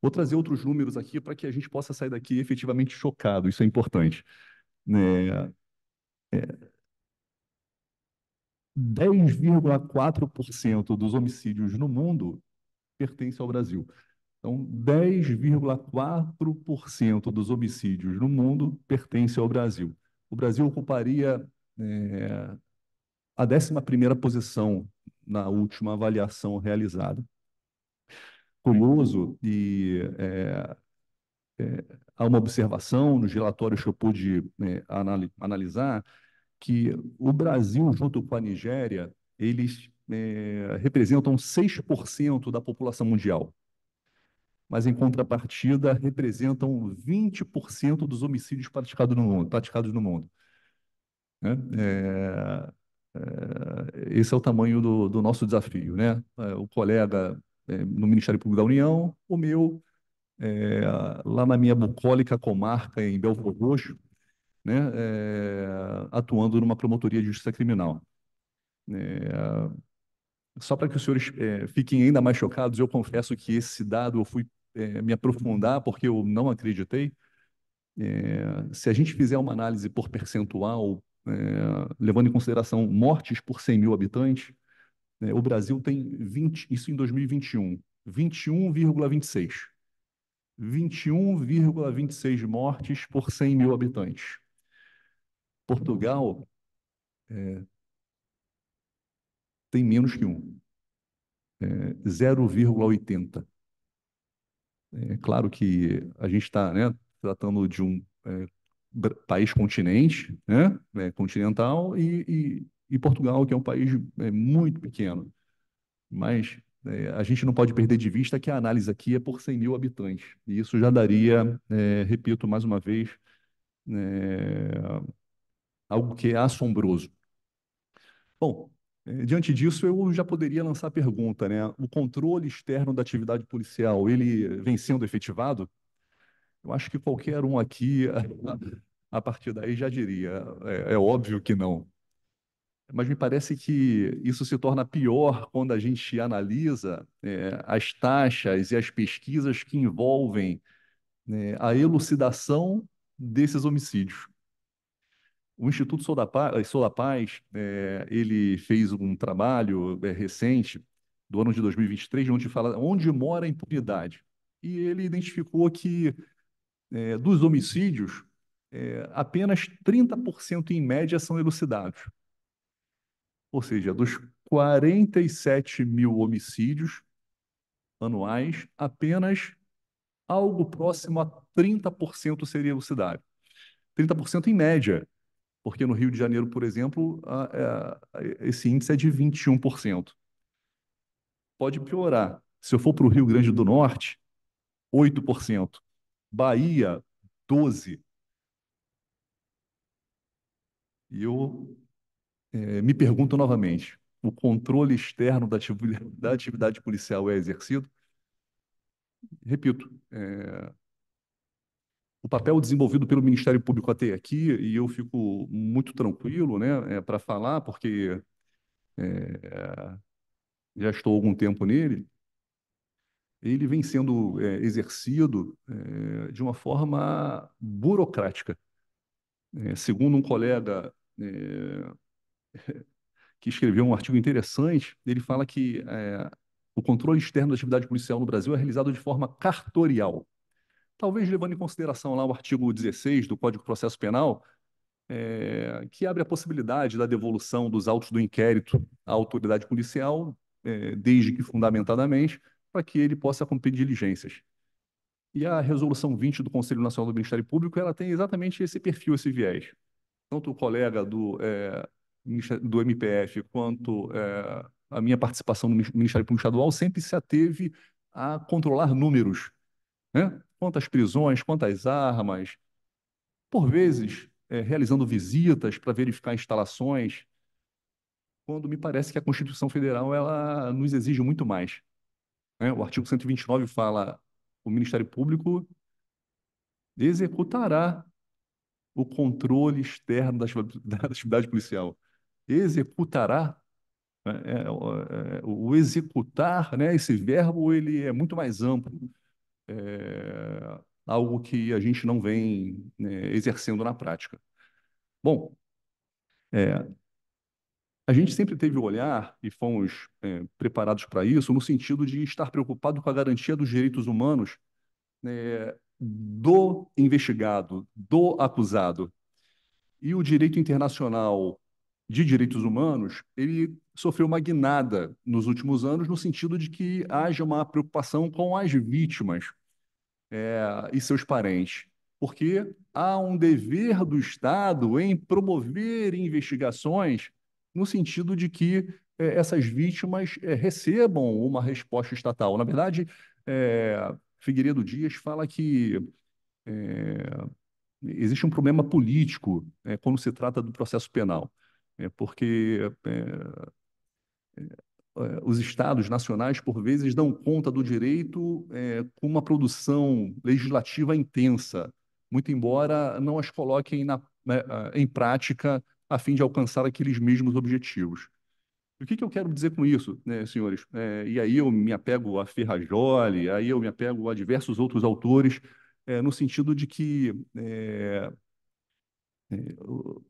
Vou trazer outros números aqui para que a gente possa sair daqui efetivamente chocado, isso é importante. Né? É, 10,4% dos homicídios no mundo pertence ao Brasil. Então, 10,4% dos homicídios no mundo pertence ao Brasil. O Brasil ocuparia é, a 11 primeira posição na última avaliação realizada curioso e é, é, há uma observação nos relatórios que eu pude é, analisar que o Brasil, junto com a Nigéria, eles é, representam 6% da população mundial. Mas, em contrapartida, representam 20% dos homicídios praticados no mundo. Praticados no mundo. Né? É, esse é o tamanho do, do nosso desafio. Né? O colega é, no Ministério Público da União, o meu é, lá na minha bucólica comarca em Belfor Roxo, né, é, atuando numa promotoria de justiça criminal. É, só para que os senhores é, fiquem ainda mais chocados, eu confesso que esse dado eu fui é, me aprofundar porque eu não acreditei. se a gente fizer uma análise por percentual, levando em consideração mortes por 100 mil habitantes, né? O Brasil tem 20, isso em 2021, 21,26. 21,26 mortes por 100 mil habitantes. Portugal é, tem menos que um, é, 0,80. É claro que a gente está né, tratando de um é, país continente, né, é, continental, e, e Portugal, que é um país é, muito pequeno. Mas é, a gente não pode perder de vista que a análise aqui é por 100 mil habitantes. E isso já daria, é, repito mais uma vez, é, algo que é assombroso. Bom, é, diante disso, eu já poderia lançar a pergunta, né? O controle externo da atividade policial, ele vem sendo efetivado? Eu acho que qualquer um aqui, a, a partir daí, já diria. é, é óbvio que não. Mas me parece que isso se torna pior quando a gente analisa é, as taxas e as pesquisas que envolvem né, a elucidação desses homicídios. O Instituto Sou da Paz, Sou da Paz é, ele fez um trabalho é, recente do ano de 2023, onde fala onde mora a impunidade. E ele identificou que é, dos homicídios, é, apenas 30% em média são elucidados. Ou seja, dos 47 mil homicídios anuais, apenas algo próximo a 30% seria elucidado. 30% em média, porque no Rio de Janeiro, por exemplo, a, é, a, esse índice é de 21%. Pode piorar. Se eu for para o Rio Grande do Norte, 8%. Bahia, 12%. E eu é, me pergunto novamente: o controle externo da atividade, da atividade policial é exercido? Repito, é, o papel desenvolvido pelo Ministério Público até aqui, e eu fico muito tranquilo né, é, para falar, porque é, já estou há algum tempo nele, ele vem sendo é, exercido é, de uma forma burocrática. É, segundo um colega é, que escreveu um artigo interessante, ele fala que é, o controle externo da atividade policial no Brasil é realizado de forma cartorial. Talvez levando em consideração lá o artigo 16 do Código de Processo Penal, é, que abre a possibilidade da devolução dos autos do inquérito à autoridade policial, é, desde que fundamentadamente, para que ele possa cumprir diligências. E a resolução 20 do Conselho Nacional do Ministério Público, ela tem exatamente esse perfil, esse viés. Tanto o colega do é, do MPF quanto é, a minha participação no Ministério Público Estadual sempre se ateve a controlar números. Né? Quantas prisões, quantas armas, por vezes é, realizando visitas para verificar instalações, quando me parece que a Constituição Federal ela nos exige muito mais. Né? O artigo 129 fala o Ministério Público executará o controle externo da atividade policial executará. Né, é, é, é o executar, né, esse verbo, ele é muito mais amplo. É, algo que a gente não vem né, exercendo na prática. Bom, é, a gente sempre teve o olhar e fomos é, preparados para isso no sentido de estar preocupado com a garantia dos direitos humanos né, do investigado, do acusado. E o direito internacional de direitos humanos, ele sofreu uma guinada nos últimos anos, no sentido de que haja uma preocupação com as vítimas é, e seus parentes, porque há um dever do Estado em promover investigações no sentido de que é, essas vítimas é, recebam uma resposta estatal. Na verdade, é, Figueiredo Dias fala que é, existe um problema político é, quando se trata do processo penal é porque é, é, é, os estados nacionais, por vezes, dão conta do direito com uma produção legislativa intensa, muito embora não as coloquem na, né, em prática a fim de alcançar aqueles mesmos objetivos. O que, que eu quero dizer com isso, né, senhores? É, e aí eu me apego a Ferrajoli, aí eu me apego a diversos outros autores, é, no sentido de que é, é,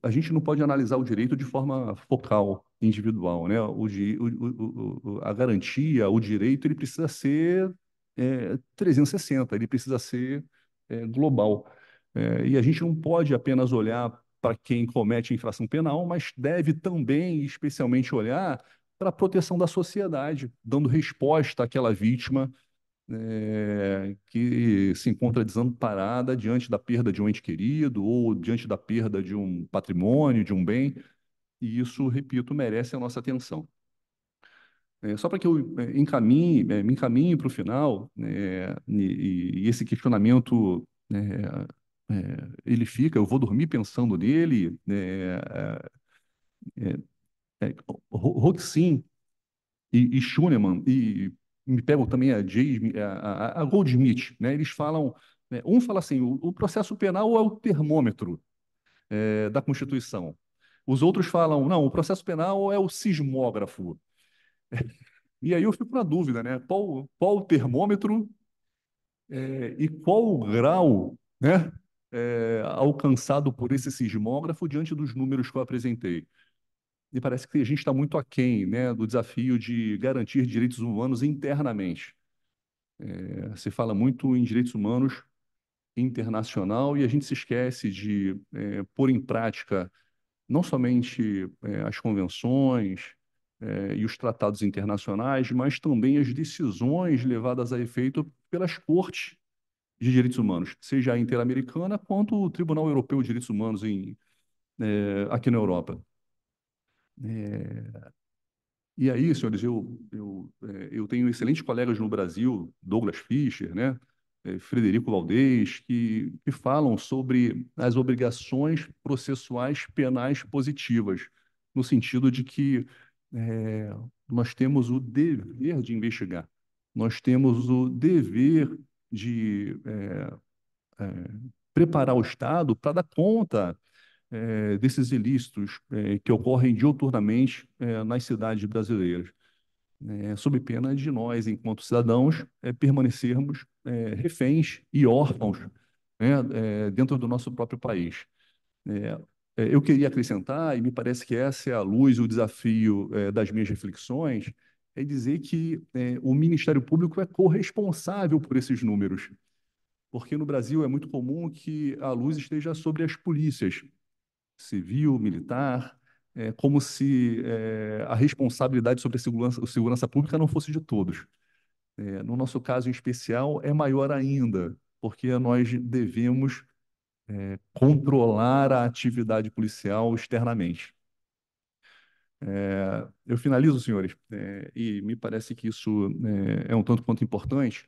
a gente não pode analisar o direito de forma focal, individual. Né? O, o, o, a garantia, o direito, ele precisa ser é, 360, ele precisa ser é, global. É, e a gente não pode apenas olhar para quem comete infração penal, mas deve também, especialmente, olhar para a proteção da sociedade, dando resposta àquela vítima é, que se encontra desamparada diante da perda de um ente querido ou diante da perda de um patrimônio, de um bem, e isso, repito, merece a nossa atenção. É, só para que eu eh, encaminhe, me encaminhe para o final, né, e, e, esse questionamento é, ele fica, eu vou dormir pensando nele, né, Roxin e, e Schunemann e me pego também a, Jay, a, a, a Goldsmith, né? eles falam, né? um fala assim, o, o, processo penal é o termômetro é, da Constituição. Os outros falam, não, o processo penal é o sismógrafo. E aí eu fico na dúvida, né? Qual, qual o termômetro é, e qual o grau né, é, alcançado por esse sismógrafo diante dos números que eu apresentei? e parece que a gente está muito aquém né, do desafio de garantir direitos humanos internamente. É, se fala muito em direitos humanos internacional e a gente se esquece de é, pôr em prática não somente é, as convenções é, e os tratados internacionais, mas também as decisões levadas a efeito pelas cortes de direitos humanos, seja a interamericana quanto o Tribunal Europeu de Direitos Humanos em, é, aqui na Europa. É... E aí, senhores, eu, eu, é, eu tenho excelentes colegas no Brasil, Douglas Fischer, né? É, Frederico Valdez, que, que falam sobre as obrigações processuais penais positivas, no sentido de que é, nós temos o dever de investigar, nós temos o dever de é, é, preparar o Estado para dar conta é, desses ilícitos é, que ocorrem dioturnamente é, nas cidades brasileiras, é, sob pena de nós, enquanto cidadãos, é, permanecermos é, reféns e órfãos né, dentro do nosso próprio país. eu queria acrescentar, e me parece que essa é a luz, o desafio das minhas reflexões, é dizer que o Ministério Público é corresponsável por esses números porque no Brasil é muito comum que a luz esteja sobre as polícias, civil, militar, é, como se é, a responsabilidade sobre a segurança, a segurança, pública não fosse de todos. É, no nosso caso em especial, é maior ainda, porque nós devemos é, controlar a atividade policial externamente. É, eu finalizo, senhores, é, e me parece que isso é um tanto quanto importante,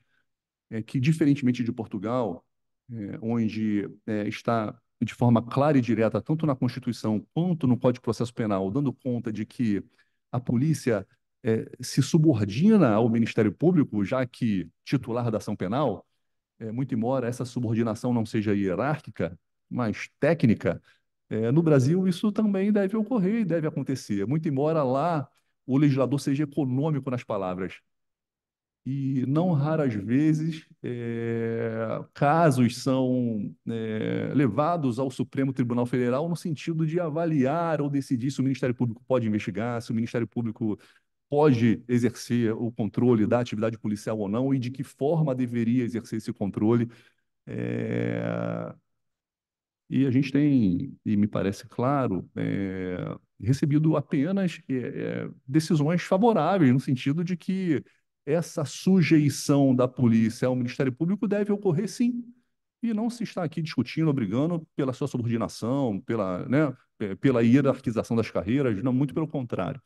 é que, diferentemente de Portugal, onde está de forma clara e direta, tanto na Constituição quanto no Código de Processo Penal, dando conta de que a polícia é, se subordina ao Ministério Público, já que titular da ação penal, é, muito embora essa subordinação não seja hierárquica, mas técnica, é, no Brasil isso também deve ocorrer e deve acontecer, muito embora lá o legislador seja econômico nas palavras e não raras vezes é, casos são é, levados ao Supremo Tribunal Federal no sentido de avaliar ou decidir se o Ministério Público pode investigar, se o Ministério Público pode exercer o controle da atividade policial ou não e de que forma deveria exercer esse controle. É... E a gente tem, e me parece claro, é... recebido apenas é... decisões favoráveis, no sentido de que essa sujeição da polícia ao Ministério Público deve ocorrer sim. E não se está aqui discutindo, brigando pela sua subordinação, pela, né, é, pela hierarquização das carreiras, não, muito pelo contrário.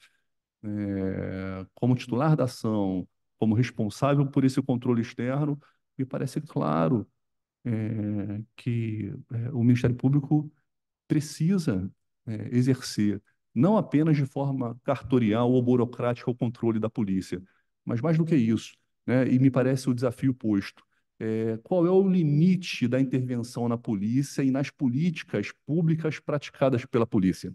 É, como titular da ação, como responsável por esse controle externo, me parece claro é, que é, o Ministério Público precisa é, exercer, não apenas de forma cartorial ou burocrática, o controle da polícia, mas mais do que isso, né, e me parece o desafio posto, é, qual é o limite da intervenção na polícia e nas políticas públicas praticadas pela polícia?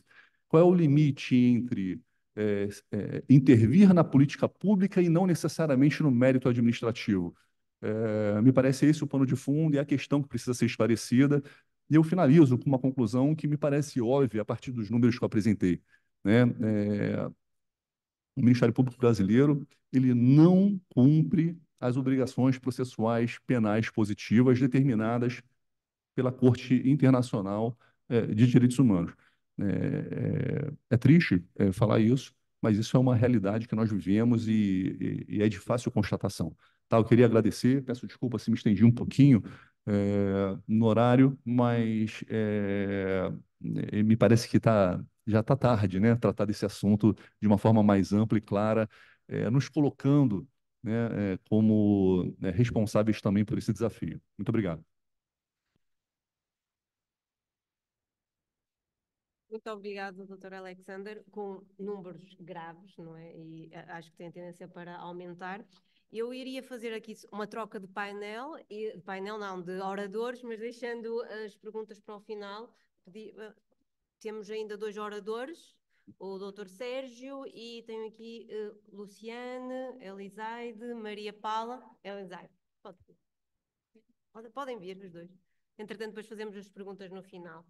Qual é o limite entre é, é, intervir na política pública e não necessariamente no mérito administrativo? É, me parece esse o pano de fundo e a questão que precisa ser esclarecida. E eu finalizo com uma conclusão que me parece óbvia a partir dos números que eu apresentei. Né? É, o Ministério Público Brasileiro ele não cumpre as obrigações processuais penais positivas determinadas pela Corte Internacional eh, de Direitos Humanos. É, é, é triste é, falar isso, mas isso é uma realidade que nós vivemos e, e, e, é de fácil constatação. Tá, eu queria agradecer, peço desculpa se me estendi um pouquinho é, no horário, mas é, é, me parece que está já está tarde, né? Tratar desse assunto de uma forma mais ampla e clara, é, nos colocando né, é, como né, responsáveis também por esse desafio. Muito obrigado. Muito obrigado, doutor Alexander, com números graves, não é? E eh, acho que tem tendência para aumentar. Eu iria fazer aqui uma troca de painel, e, painel não, de oradores, mas deixando as perguntas para o final, pedi, temos ainda dois oradores, o Dr. Sérgio e tenho aqui uh, Luciane, Elisaide, Maria Paula. Elisaide, pode vir. Podem vir os dois. Entretanto, depois fazemos as perguntas no final.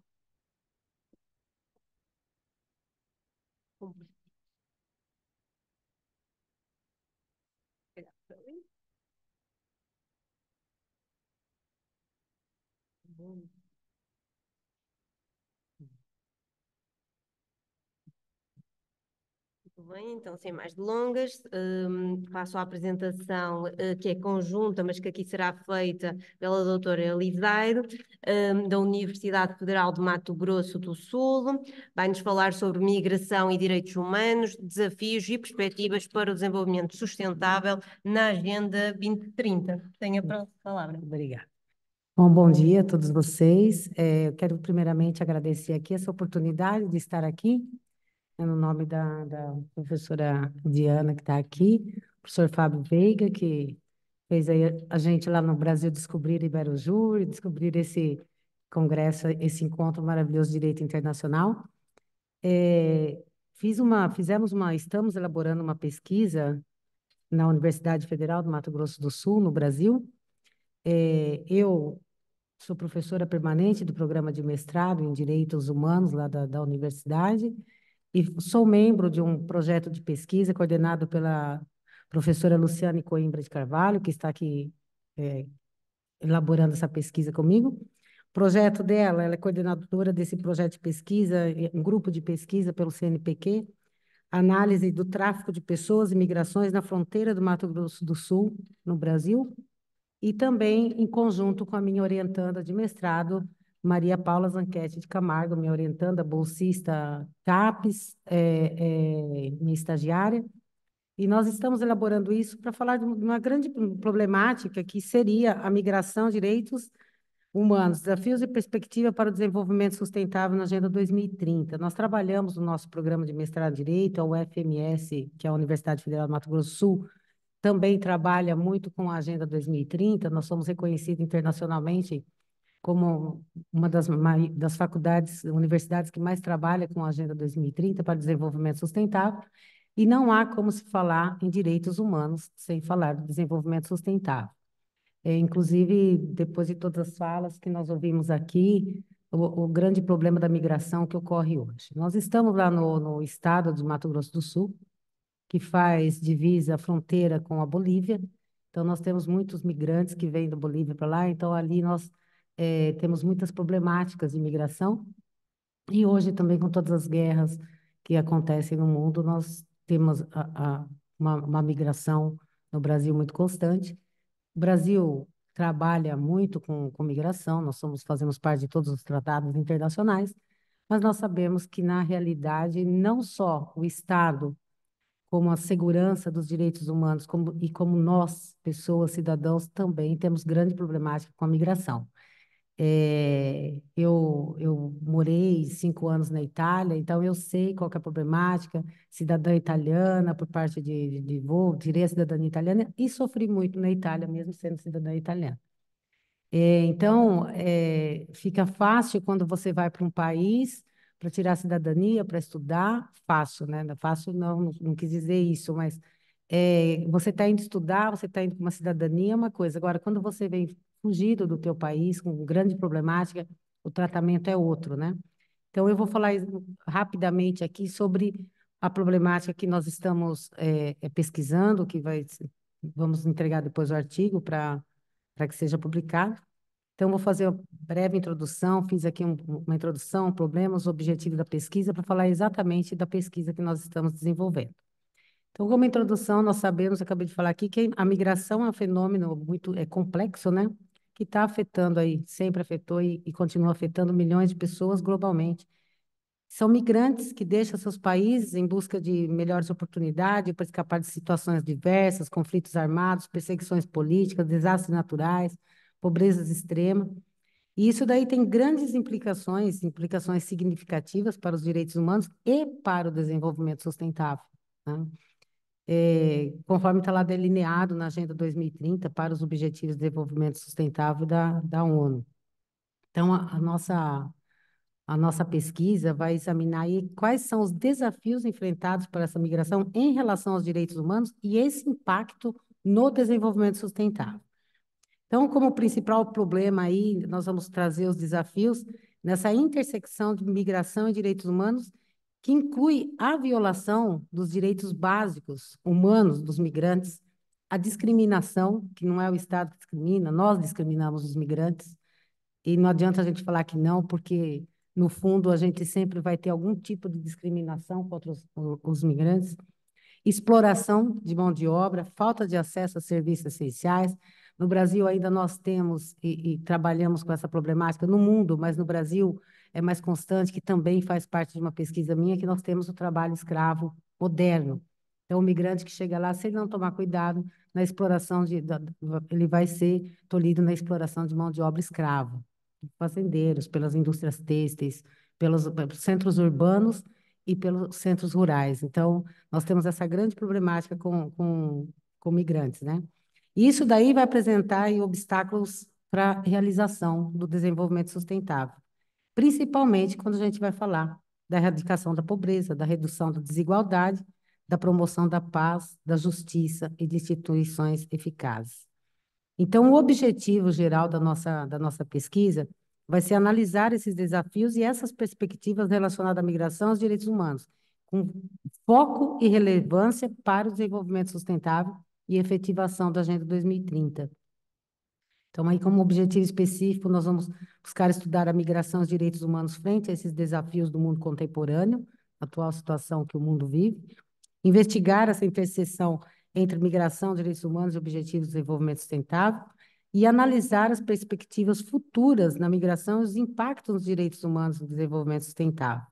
bem, então, sem mais delongas, um, passo à apresentação uh, que é conjunta, mas que aqui será feita pela doutora Elisaide, um, da Universidade Federal de Mato Grosso do Sul. Vai-nos falar sobre migração e direitos humanos, desafios e perspectivas para o desenvolvimento sustentável na Agenda 2030. Tenha a palavra. Obrigada. Bom, bom dia a todos vocês. É, eu quero primeiramente agradecer aqui essa oportunidade de estar aqui é no nome da, da professora Diana, que está aqui, professor Fábio Veiga, que fez aí a gente lá no Brasil descobrir Iberojur, descobrir esse congresso, esse encontro maravilhoso de direito internacional. É, fiz uma, fizemos uma, estamos elaborando uma pesquisa na Universidade Federal do Mato Grosso do Sul, no Brasil. É, eu sou professora permanente do programa de mestrado em Direitos Humanos lá da, da universidade e sou membro de um projeto de pesquisa coordenado pela professora Luciane Coimbra de Carvalho, que está aqui é, elaborando essa pesquisa comigo. O projeto dela, ela é coordenadora desse projeto de pesquisa, um grupo de pesquisa pelo CNPq, análise do tráfico de pessoas e migrações na fronteira do Mato Grosso do Sul, no Brasil, e também em conjunto com a minha orientanda de mestrado, Maria Paula Zanquete de Camargo, minha orientanda, bolsista CAPES, é, é, minha estagiária. E nós estamos elaborando isso para falar de uma grande problemática que seria a migração, direitos humanos, desafios e perspectiva para o desenvolvimento sustentável na Agenda 2030. Nós trabalhamos no nosso programa de mestrado em Direito, a UFMS, que é a Universidade Federal do Mato Grosso do Sul, também trabalha muito com a Agenda 2030, nós somos reconhecidos internacionalmente como uma das, das faculdades, universidades que mais trabalha com a Agenda 2030 para desenvolvimento sustentável, e não há como se falar em direitos humanos sem falar do desenvolvimento sustentável. É, inclusive, depois de todas as falas que nós ouvimos aqui, o, o, grande problema da migração que ocorre hoje. Nós estamos lá no, no estado do Mato Grosso do Sul, que faz divisa, a fronteira com a Bolívia. Então, nós temos muitos migrantes que vêm da Bolívia para lá. Então, ali nós é, temos muitas problemáticas de imigração, e hoje também com todas as guerras que acontecem no mundo, nós temos a, a, uma, uma migração no Brasil muito constante. O Brasil trabalha muito com, com migração, nós somos, fazemos parte de todos os tratados internacionais, mas nós sabemos que, na realidade, não só o Estado, como a segurança dos direitos humanos, como, e como nós, pessoas, cidadãos, também temos grande problemática com a migração. É, eu, eu morei cinco anos na Itália, então eu sei qual é a problemática, cidadã italiana por parte de, de, de voo, tirei a cidadania italiana e sofri muito na Itália, mesmo sendo cidadã italiana. É, então, é, fica fácil quando você vai para um país para tirar a cidadania, para estudar, fácil, né? É fácil não, não, não quis dizer isso, mas você está indo estudar, você está indo com uma cidadania, é uma coisa. Agora, quando você vem fugido do teu país com grande problemática, o tratamento é outro, né? Então, eu vou falar rapidamente aqui sobre a problemática que nós estamos é, é pesquisando, que vai, vamos entregar depois o artigo para que seja publicado. Então, vou fazer uma breve introdução, fiz aqui um, uma introdução, problemas, objetivo da pesquisa, para falar exatamente da pesquisa que nós estamos desenvolvendo. Então, como introdução, nós sabemos, acabei de falar aqui, que a migração é um fenômeno muito é complexo, né? que está afetando aí, sempre afetou e, e continua afetando milhões de pessoas globalmente. São migrantes que deixam seus países em busca de melhores oportunidades para escapar de situações diversas, conflitos armados, perseguições políticas, desastres naturais, pobrezas extremas. E isso daí tem grandes implicações, implicações significativas para os direitos humanos e para o desenvolvimento sustentável. Né? é, conforme está lá delineado na Agenda 2030 para os Objetivos de Desenvolvimento Sustentável da, da ONU. Então, a, a nossa a nossa pesquisa vai examinar aí quais são os desafios enfrentados por essa migração em relação aos direitos humanos e esse impacto no desenvolvimento sustentável. Então, como principal problema aí, nós vamos trazer os desafios nessa intersecção de migração e direitos humanos que inclui a violação dos direitos básicos humanos dos migrantes, a discriminação, que não é o Estado que discrimina, nós discriminamos os migrantes, e não adianta a gente falar que não, porque, no fundo, a gente sempre vai ter algum tipo de discriminação contra os, os migrantes, exploração de mão de obra, falta de acesso a serviços essenciais. No Brasil, ainda nós temos e, e trabalhamos com essa problemática, no mundo, mas no Brasil, é mais constante, que também faz parte de uma pesquisa minha, que nós temos o trabalho escravo moderno. Então, o migrante que chega lá, se ele não tomar cuidado na exploração de, ele vai ser tolhido na exploração de mão de obra escrava, fazendeiros, pelas indústrias têxteis, pelos, pelos centros urbanos e pelos centros rurais. Então, nós temos essa grande problemática com, com, com migrantes, né? Isso daí vai apresentar aí, obstáculos para a realização do desenvolvimento sustentável principalmente quando a gente vai falar da erradicação da pobreza, da redução da desigualdade, da promoção da paz, da justiça e de instituições eficazes. Então, o objetivo geral da nossa, da nossa pesquisa vai ser analisar esses desafios e essas perspectivas relacionadas à migração e aos direitos humanos, com foco e relevância para o desenvolvimento sustentável e efetivação da Agenda 2030. Então, aí, como objetivo específico, nós vamos buscar estudar a migração os direitos humanos frente a esses desafios do mundo contemporâneo, atual situação que o mundo vive, investigar essa interseção entre migração, direitos humanos e objetivos de desenvolvimento sustentável, e analisar as perspectivas futuras na migração e os impactos nos direitos humanos no desenvolvimento sustentável.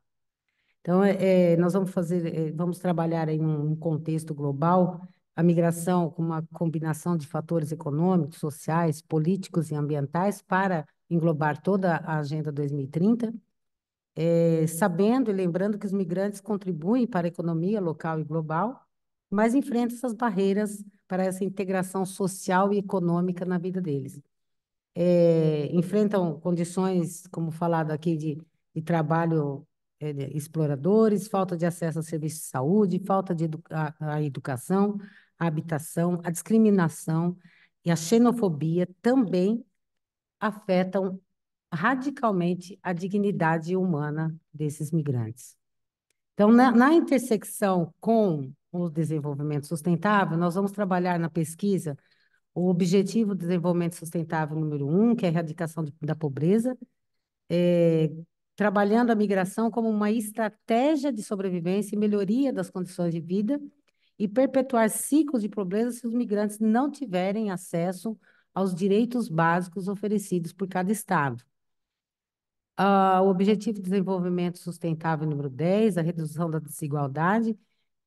Então, é, é nós vamos fazer, é, vamos trabalhar em um contexto global a migração como uma combinação de fatores econômicos, sociais, políticos e ambientais para englobar toda a Agenda 2030, é, eh, sabendo e lembrando que os migrantes contribuem para a economia local e global, mas enfrentam essas barreiras para essa integração social e econômica na vida deles. É, enfrentam condições, como falado aqui, de, de trabalho é, de exploradores, falta de acesso a serviços de saúde, falta de a educação, a habitação, a discriminação e a xenofobia também afetam radicalmente a dignidade humana desses migrantes. Então, na, na intersecção com o desenvolvimento sustentável, nós vamos trabalhar na pesquisa o objetivo do desenvolvimento sustentável número um, que é a erradicação de, da pobreza, é, trabalhando a migração como uma estratégia de sobrevivência e melhoria das condições de vida e perpetuar ciclos de problemas se os migrantes não tiverem acesso aos direitos básicos oferecidos por cada Estado. Uh, o Objetivo de Desenvolvimento Sustentável número 10, a redução da desigualdade,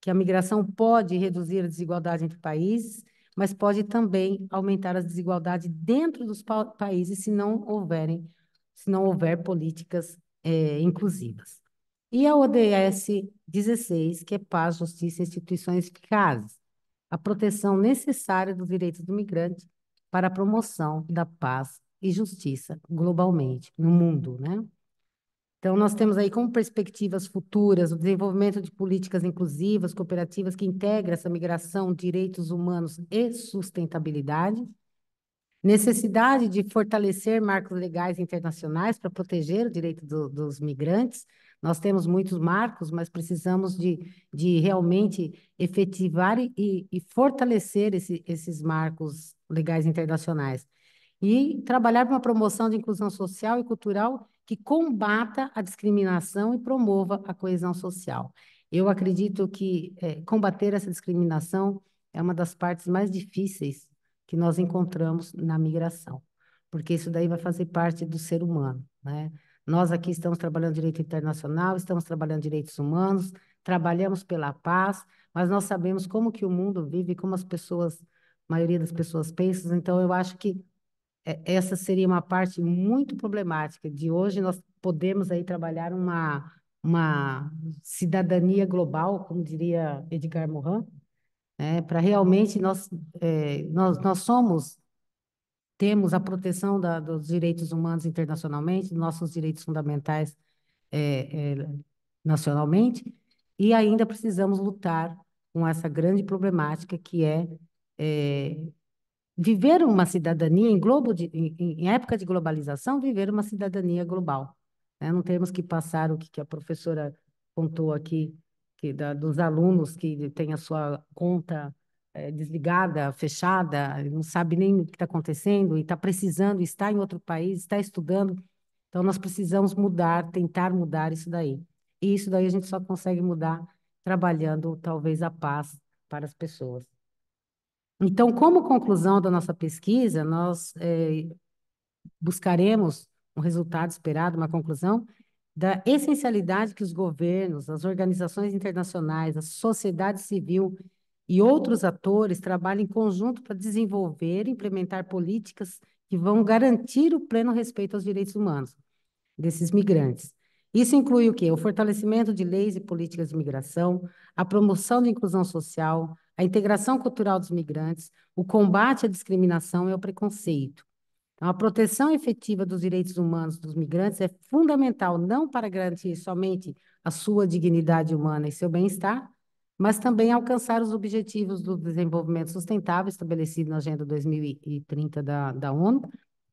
que a migração pode reduzir a desigualdade entre países, mas pode também aumentar a desigualdade dentro dos pa países se não houverem, se não houver políticas eh, inclusivas. E a ODS 16, que é paz, justiça e instituições eficazes, a proteção necessária dos direitos do migrante para a promoção da paz e justiça globalmente, no mundo, né? Então, nós temos aí como perspectivas futuras o desenvolvimento de políticas inclusivas, cooperativas, que integram essa migração, direitos humanos e sustentabilidade. Necessidade de fortalecer marcos legais internacionais para proteger o direito do, dos migrantes nós temos muitos marcos, mas precisamos de, de realmente efetivar e, e fortalecer esse, esses marcos legais internacionais. E trabalhar para uma promoção de inclusão social e cultural que combata a discriminação e promova a coesão social. Eu acredito que é, combater essa discriminação é uma das partes mais difíceis que nós encontramos na migração, porque isso daí vai fazer parte do ser humano, né? Nós aqui estamos trabalhando direito internacional, estamos trabalhando direitos humanos, trabalhamos pela paz, mas nós sabemos como que o mundo vive, como as pessoas, a maioria das pessoas pensa. Então, eu acho que é, essa seria uma parte muito problemática de hoje nós podemos aí trabalhar uma uma cidadania global, como diria Edgar Morin, né? para realmente nós, é, nós nós somos temos a proteção da, dos direitos humanos internacionalmente, nossos direitos fundamentais é, é, nacionalmente, e ainda precisamos lutar com essa grande problemática que é, é viver uma cidadania em, globo de, em, em, época de globalização, viver uma cidadania global. Né? Não temos que passar o que, que a professora contou aqui, que da, dos alunos que têm a sua conta é, desligada, fechada, não sabe nem o que está acontecendo e está precisando, está em outro país, está estudando. Então, nós precisamos mudar, tentar mudar isso daí. E isso daí a gente só consegue mudar trabalhando, talvez, a paz para as pessoas. Então, como conclusão da nossa pesquisa, nós é, buscaremos um resultado esperado, uma conclusão, da essencialidade que os governos, as organizações internacionais, a sociedade civil e outros atores trabalham em conjunto para desenvolver e implementar políticas que vão garantir o pleno respeito aos direitos humanos desses migrantes. Isso inclui o quê? O fortalecimento de leis e políticas de migração, a promoção da inclusão social, a integração cultural dos migrantes, o combate à discriminação e ao preconceito. Então, a proteção efetiva dos direitos humanos dos migrantes é fundamental não para garantir somente a sua dignidade humana e seu bem-estar, mas também alcançar os objetivos do desenvolvimento sustentável estabelecido na Agenda 2030 da, da ONU,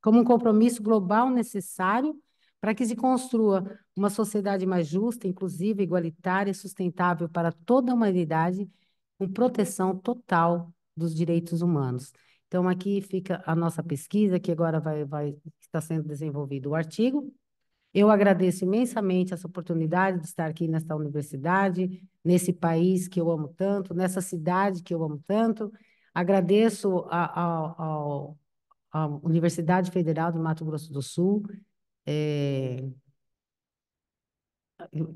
como um compromisso global necessário para que se construa uma sociedade mais justa, inclusiva, igualitária e sustentável para toda a humanidade, com proteção total dos direitos humanos. Então, aqui fica a nossa pesquisa, que agora vai, vai está sendo desenvolvido o artigo. Eu agradeço imensamente essa oportunidade de estar aqui nesta universidade, nesse país que eu amo tanto, nessa cidade que eu amo tanto. Agradeço à Universidade Federal do Mato Grosso do Sul, é,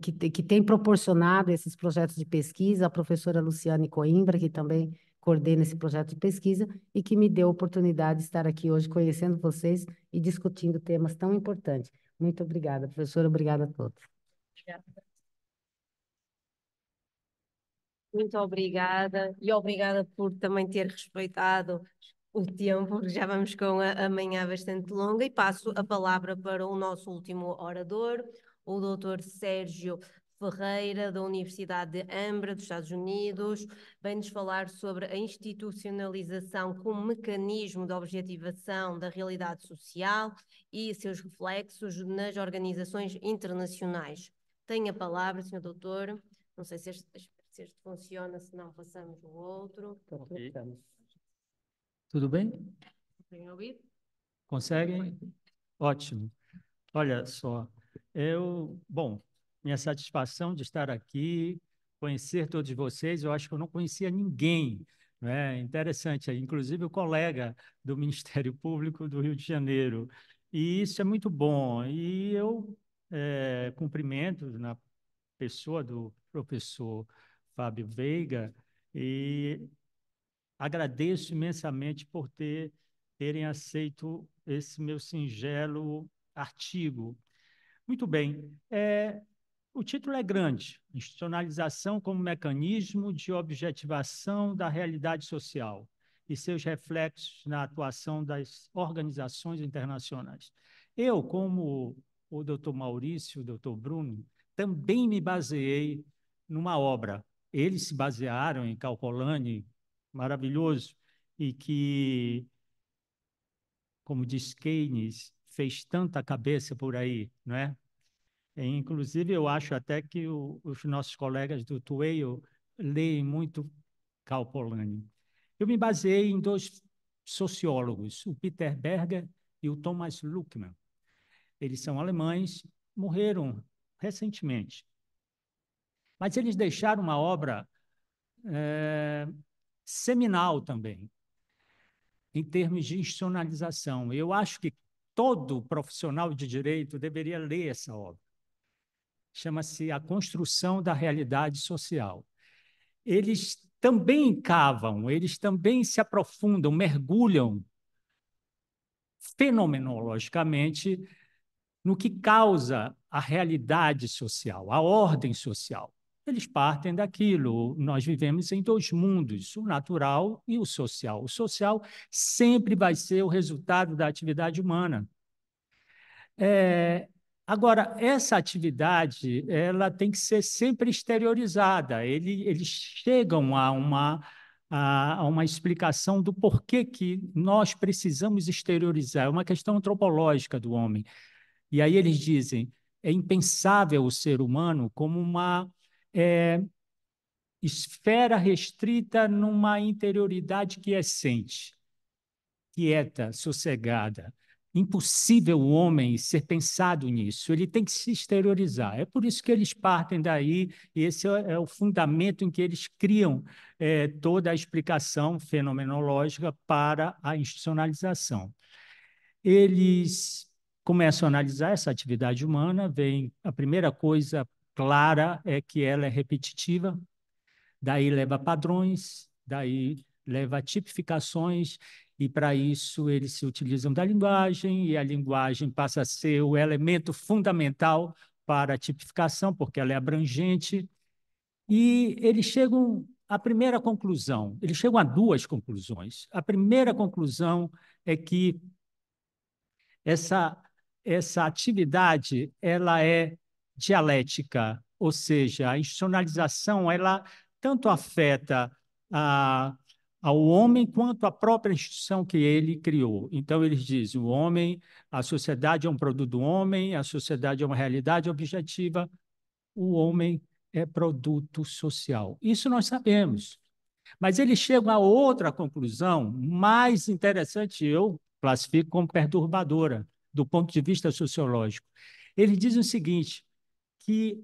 que, que tem proporcionado esses projetos de pesquisa, a professora Luciane Coimbra, que também coordena esse projeto de pesquisa e que me deu a oportunidade de estar aqui hoje conhecendo vocês e discutindo temas tão importantes. Muito obrigada, professora. Obrigada a todos. Obrigada. Muito obrigada e obrigada por também ter respeitado o tempo, porque já vamos com a, a manhã bastante longa, e passo a palavra para o nosso último orador, o Dr. Sérgio Ferreira, da Universidade de Ambra, dos Estados Unidos, vem-nos falar sobre a institucionalização como mecanismo de objetivação da realidade social e seus reflexos nas organizações internacionais. Tem a palavra, senhor Doutor. Não sei se este se este funciona, se não passamos o outro. Então, okay. Tudo bem? ouvido? Conseguem? Ótimo. Olha só, eu, bom, minha satisfação de estar aqui, conhecer todos vocês, eu acho que eu não conhecia ninguém é interessante, inclusive o colega do Ministério Público do Rio de Janeiro. E isso é muito bom. E eu é, cumprimento na pessoa do professor Fábio Veiga, e agradeço imensamente por ter, terem aceito esse meu singelo artigo. Muito bem, é, o título é grande: Institucionalização como mecanismo de objetivação da realidade social e seus reflexos na atuação das organizações internacionais. Eu, como o doutor Maurício, o doutor Bruno, também me baseei numa obra eles se basearam em Calcolani, maravilhoso, e que, como diz Keynes, fez tanta cabeça por aí, não é? E, inclusive, eu acho até que o, os nossos colegas do Tueio leem muito Calcolani. Eu me baseei em dois sociólogos, o Peter Berger e o Thomas Luckmann. Eles são alemães, morreram recentemente. Mas eles deixaram uma obra é, seminal também, em termos de institucionalização. Eu acho que todo profissional de direito deveria ler essa obra. Chama-se A Construção da Realidade Social. Eles também cavam, eles também se aprofundam, mergulham fenomenologicamente no que causa a realidade social, a ordem social eles partem daquilo. Nós vivemos em dois mundos, o natural e o social. O social sempre vai ser o resultado da atividade humana. É, agora, essa atividade ela tem que ser sempre exteriorizada. Ele, eles chegam a uma, a, uma explicação do porquê que nós precisamos exteriorizar. É uma questão antropológica do homem. E aí eles dizem: é impensável o ser humano como uma é, esfera restrita numa interioridade que é sente, quieta, sossegada. Impossível o homem ser pensado nisso, ele tem que se exteriorizar. É por isso que eles partem daí, e esse é, é o fundamento em que eles criam é, toda a explicação fenomenológica para a institucionalização. Eles começam a analisar essa atividade humana, vem a primeira coisa clara é que ela é repetitiva, daí leva padrões, daí leva tipificações, e para isso eles se utilizam da linguagem, e a linguagem passa a ser o elemento fundamental para a tipificação, porque ela é abrangente. E eles chegam à primeira conclusão, eles chegam a duas conclusões. A primeira conclusão é que essa, essa atividade ela é dialética, ou seja, a institucionalização, ela tanto afeta a, ao homem quanto à própria instituição que ele criou. Então, eles dizem: o homem, a sociedade é um produto do homem, a sociedade é uma realidade objetiva, o homem é produto social. Isso nós sabemos. Mas eles chegam a outra conclusão mais interessante, eu classifico como perturbadora, do ponto de vista sociológico. Eles dizem o seguinte: que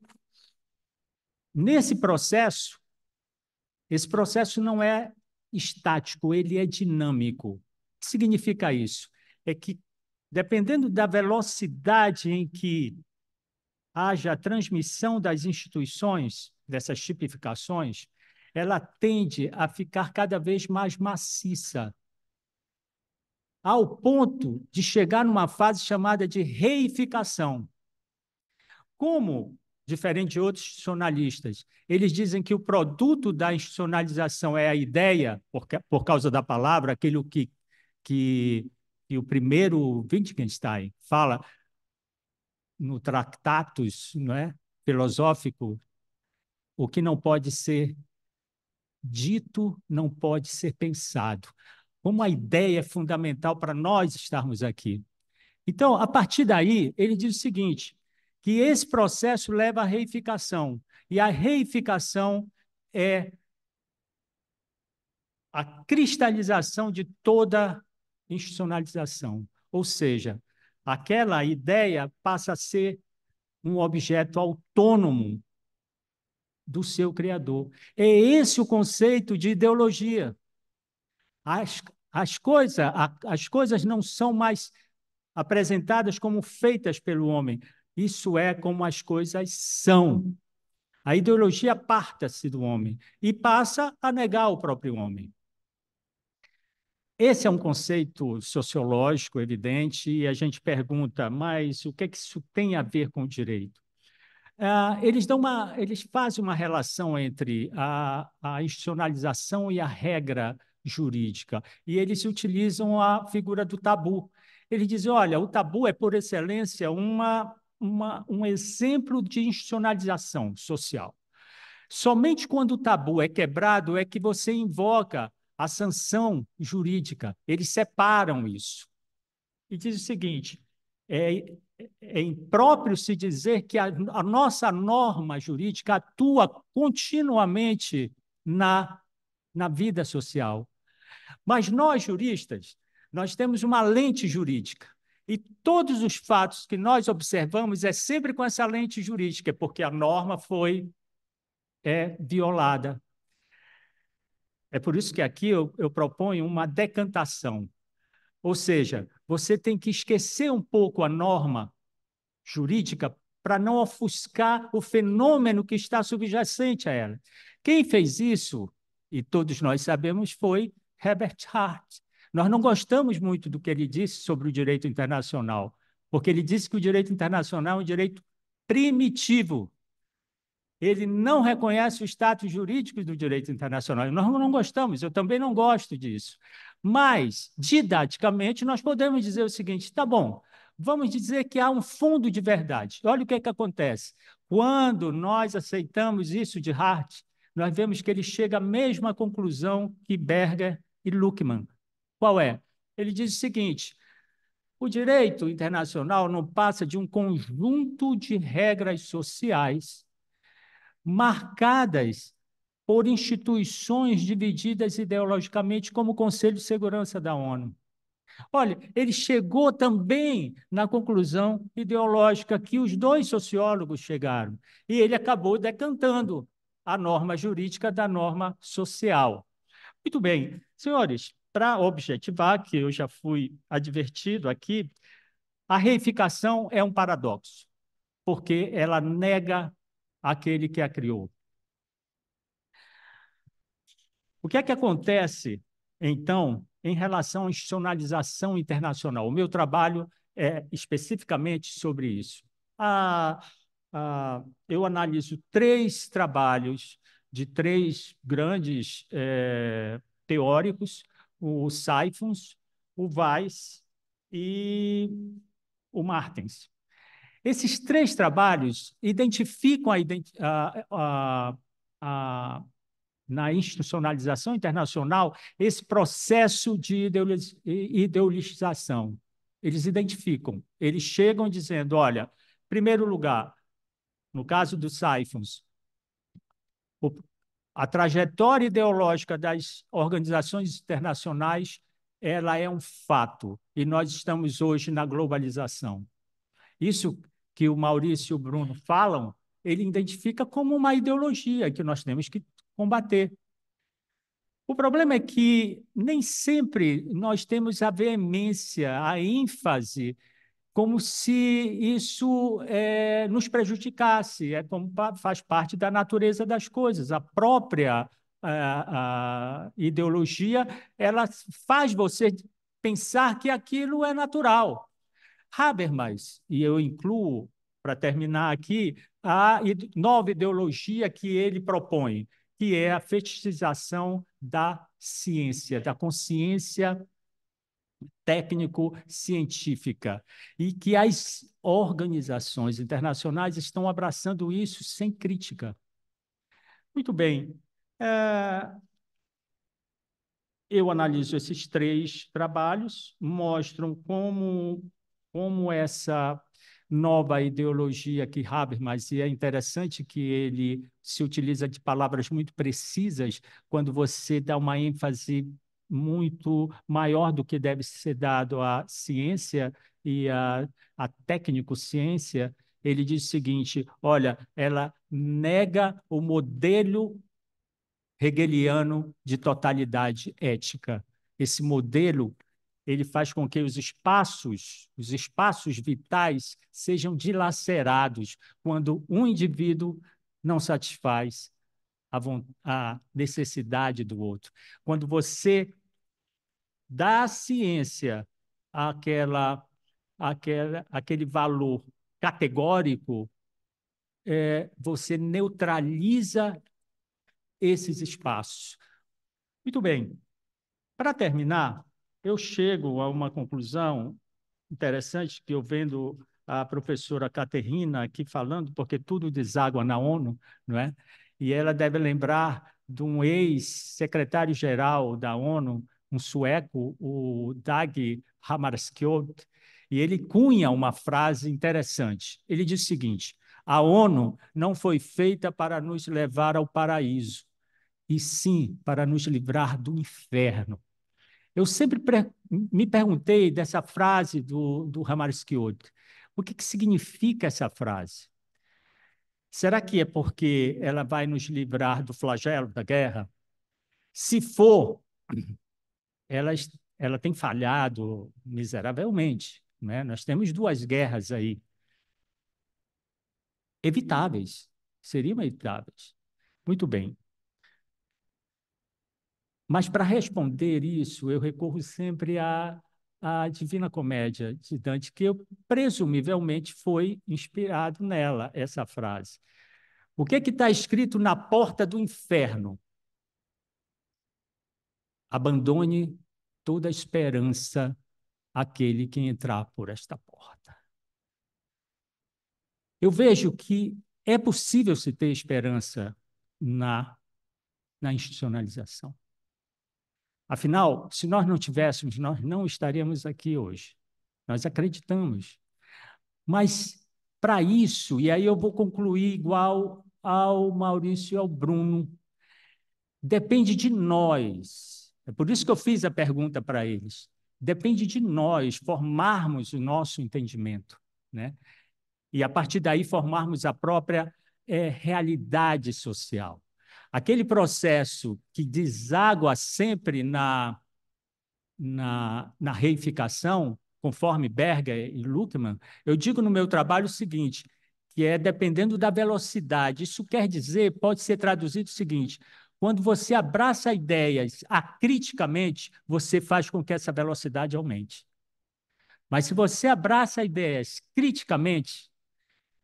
nesse processo, esse processo não é estático, ele é dinâmico. O que significa isso? É que, dependendo da velocidade em que haja a transmissão das instituições, dessas tipificações, ela tende a ficar cada vez mais maciça, ao ponto de chegar numa fase chamada de reificação. Como, diferente de outros institucionalistas, eles dizem que o produto da institucionalização é a ideia, por, por causa da palavra, aquilo que, que, que o primeiro Wittgenstein fala no Tractatus não é? filosófico, o que não pode ser dito não pode ser pensado. Como a ideia é fundamental para nós estarmos aqui. Então, a partir daí, ele diz o seguinte: que esse processo leva à reificação. E a reificação é a cristalização de toda institucionalização. Ou seja, aquela ideia passa a ser um objeto autônomo do seu criador. É esse o conceito de ideologia. As, as, coisa, a, as coisas não são mais apresentadas como feitas pelo homem, isso é como as coisas são. A ideologia parta-se do homem e passa a negar o próprio homem. Esse é um conceito sociológico evidente e a gente pergunta, mas o que, é que isso tem a ver com o direito? Ah, eles, dão uma, eles fazem uma relação entre a, a institucionalização e a regra jurídica. E eles utilizam a figura do tabu. Eles dizem: olha, o tabu é, por excelência, uma uma, um exemplo de institucionalização social. Somente quando o tabu é quebrado é que você invoca a sanção jurídica. Eles separam isso. E diz o seguinte: é, é impróprio se dizer que a, a nossa norma jurídica atua continuamente na, na vida social. Mas nós, juristas, nós temos uma lente jurídica. E todos os fatos que nós observamos é sempre com essa lente jurídica, porque a norma foi é, violada. É por isso que aqui eu, eu proponho uma decantação. Ou seja, você tem que esquecer um pouco a norma jurídica para não ofuscar o fenômeno que está subjacente a ela. Quem fez isso, e todos nós sabemos, foi Herbert Hart, nós não gostamos muito do que ele disse sobre o direito internacional, porque ele disse que o direito internacional é um direito primitivo. Ele não reconhece o status jurídico do direito internacional. Nós não gostamos, eu também não gosto disso. Mas, didaticamente, nós podemos dizer o seguinte: tá bom, vamos dizer que há um fundo de verdade. Olha o que, é que acontece. Quando nós aceitamos isso de Hart, nós vemos que ele chega à mesma conclusão que Berger e Luckmann. Qual é? Ele diz o seguinte: o direito internacional não passa de um conjunto de regras sociais marcadas por instituições divididas ideologicamente, como o Conselho de Segurança da ONU. Olha, ele chegou também na conclusão ideológica que os dois sociólogos chegaram, e ele acabou decantando a norma jurídica da norma social. Muito bem, senhores, para objetivar, que eu já fui advertido aqui, a reificação é um paradoxo, porque ela nega aquele que a criou. O que é que acontece, então, em relação à institucionalização internacional? O meu trabalho é especificamente sobre isso. eu analiso três trabalhos de três grandes é, teóricos o Saifons, o Weiss e o Martens. Esses três trabalhos identificam a, a, a, na institucionalização internacional esse processo de ideologização. Eles identificam, eles chegam dizendo: olha, primeiro lugar, no caso dos Saifons, o a trajetória ideológica das organizações internacionais ela é um fato e nós estamos hoje na globalização. Isso que o Maurício e o Bruno falam, ele identifica como uma ideologia que nós temos que combater. O problema é que nem sempre nós temos a veemência, a ênfase como se isso é, nos prejudicasse, é como faz parte da natureza das coisas. A própria a, a ideologia ela faz você pensar que aquilo é natural. Habermas, e eu incluo, para terminar aqui, a nova ideologia que ele propõe, que é a fetichização da ciência, da consciência técnico-científica e que as organizações internacionais estão abraçando isso sem crítica. Muito bem. É... Eu analiso esses três trabalhos, mostram como, como essa nova ideologia que Habermas, e é interessante que ele se utiliza de palavras muito precisas quando você dá uma ênfase muito maior do que deve ser dado à ciência e à, à técnico-ciência, ele diz o seguinte: olha, ela nega o modelo hegeliano de totalidade ética. Esse modelo ele faz com que os espaços, os espaços vitais sejam dilacerados quando um indivíduo não satisfaz a, a necessidade do outro. Quando você dá ciência aquela àquela, valor categórico, é, você neutraliza esses espaços. Muito bem. Para terminar, eu chego a uma conclusão interessante que eu vendo a professora Caterina aqui falando, porque tudo deságua na ONU, não é? e ela deve lembrar de um ex-secretário-geral da ONU, um sueco, o Dag Hammarskjöld, e ele cunha uma frase interessante. Ele diz o seguinte: a ONU não foi feita para nos levar ao paraíso, e sim para nos livrar do inferno. Eu sempre me perguntei dessa frase do, do Hammarskjöld, o que, que significa essa frase? Será que é porque ela vai nos livrar do flagelo da guerra? Se for, ela, ela tem falhado miseravelmente. Né? Nós temos duas guerras aí evitáveis, seriam evitáveis. Muito bem. Mas para responder isso, eu recorro sempre a a Divina Comédia de Dante, que eu, presumivelmente foi inspirado nela, essa frase. O que é está escrito na porta do inferno? Abandone toda esperança aquele que entrar por esta porta. Eu vejo que é possível se ter esperança na, na institucionalização. Afinal, se nós não tivéssemos, nós não estaríamos aqui hoje. Nós acreditamos. Mas para isso, e aí eu vou concluir igual ao Maurício e ao Bruno, depende de nós. É por isso que eu fiz a pergunta para eles. Depende de nós formarmos o nosso entendimento, né? E a partir daí formarmos a própria é, realidade social aquele processo que deságua sempre na, na, na reificação, conforme Berger e Luckmann, eu digo no meu trabalho o seguinte, que é dependendo da velocidade. Isso quer dizer, pode ser traduzido o seguinte, quando você abraça ideias acriticamente, você faz com que essa velocidade aumente. Mas se você abraça ideias criticamente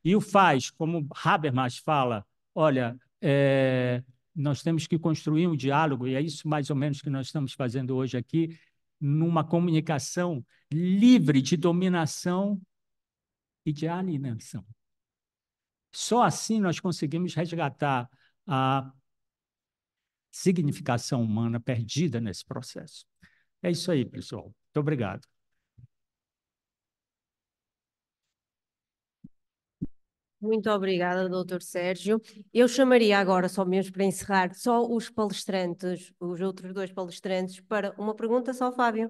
e o faz, como Habermas fala, olha, é, nós temos que construir um diálogo, e é isso mais ou menos que nós estamos fazendo hoje aqui, numa comunicação livre de dominação e de alienação. Só assim nós conseguimos resgatar a significação humana perdida nesse processo. É isso aí, pessoal. Muito obrigado. Muito obrigada, doutor Sérgio. Eu chamaria agora, só mesmo para encerrar, só os palestrantes, os outros dois palestrantes, para uma pergunta só, Fábio.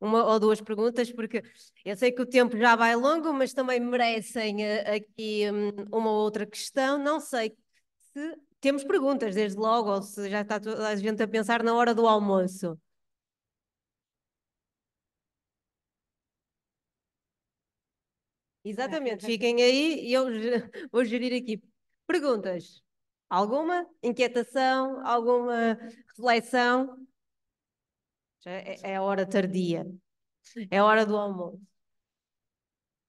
Uma ou duas perguntas, porque eu sei que o tempo já vai longo, mas também merecem eh, aqui hum, uma ou outra questão. Não sei se temos perguntas, desde logo, ou se já está toda a gente a pensar na hora do almoço. Exatamente, fiquem aí e eu vou gerir aqui. Perguntas? Alguma inquietação? Alguma reflexão? Já é, a é hora tardia. É hora do almoço.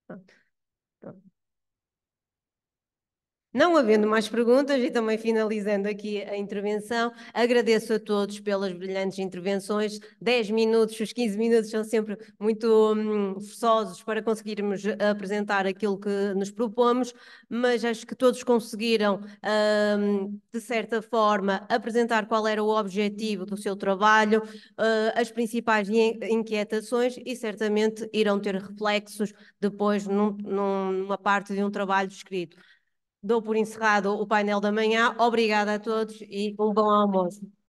Pronto. Não havendo mais perguntas e também finalizando aqui a intervenção, agradeço a todos pelas brilhantes intervenções. 10 minutos, os 15 minutos são sempre muito hum, forçosos para conseguirmos eh, apresentar aquilo que nos propomos, mas acho que todos conseguiram, hum, de certa forma, apresentar qual era o objetivo do seu trabalho, eh, as principais inquietações e certamente irão ter reflexos depois num, numa parte de um trabalho escrito dou por encerrado o painel da manhã. Obrigada a todos e um bom almoço.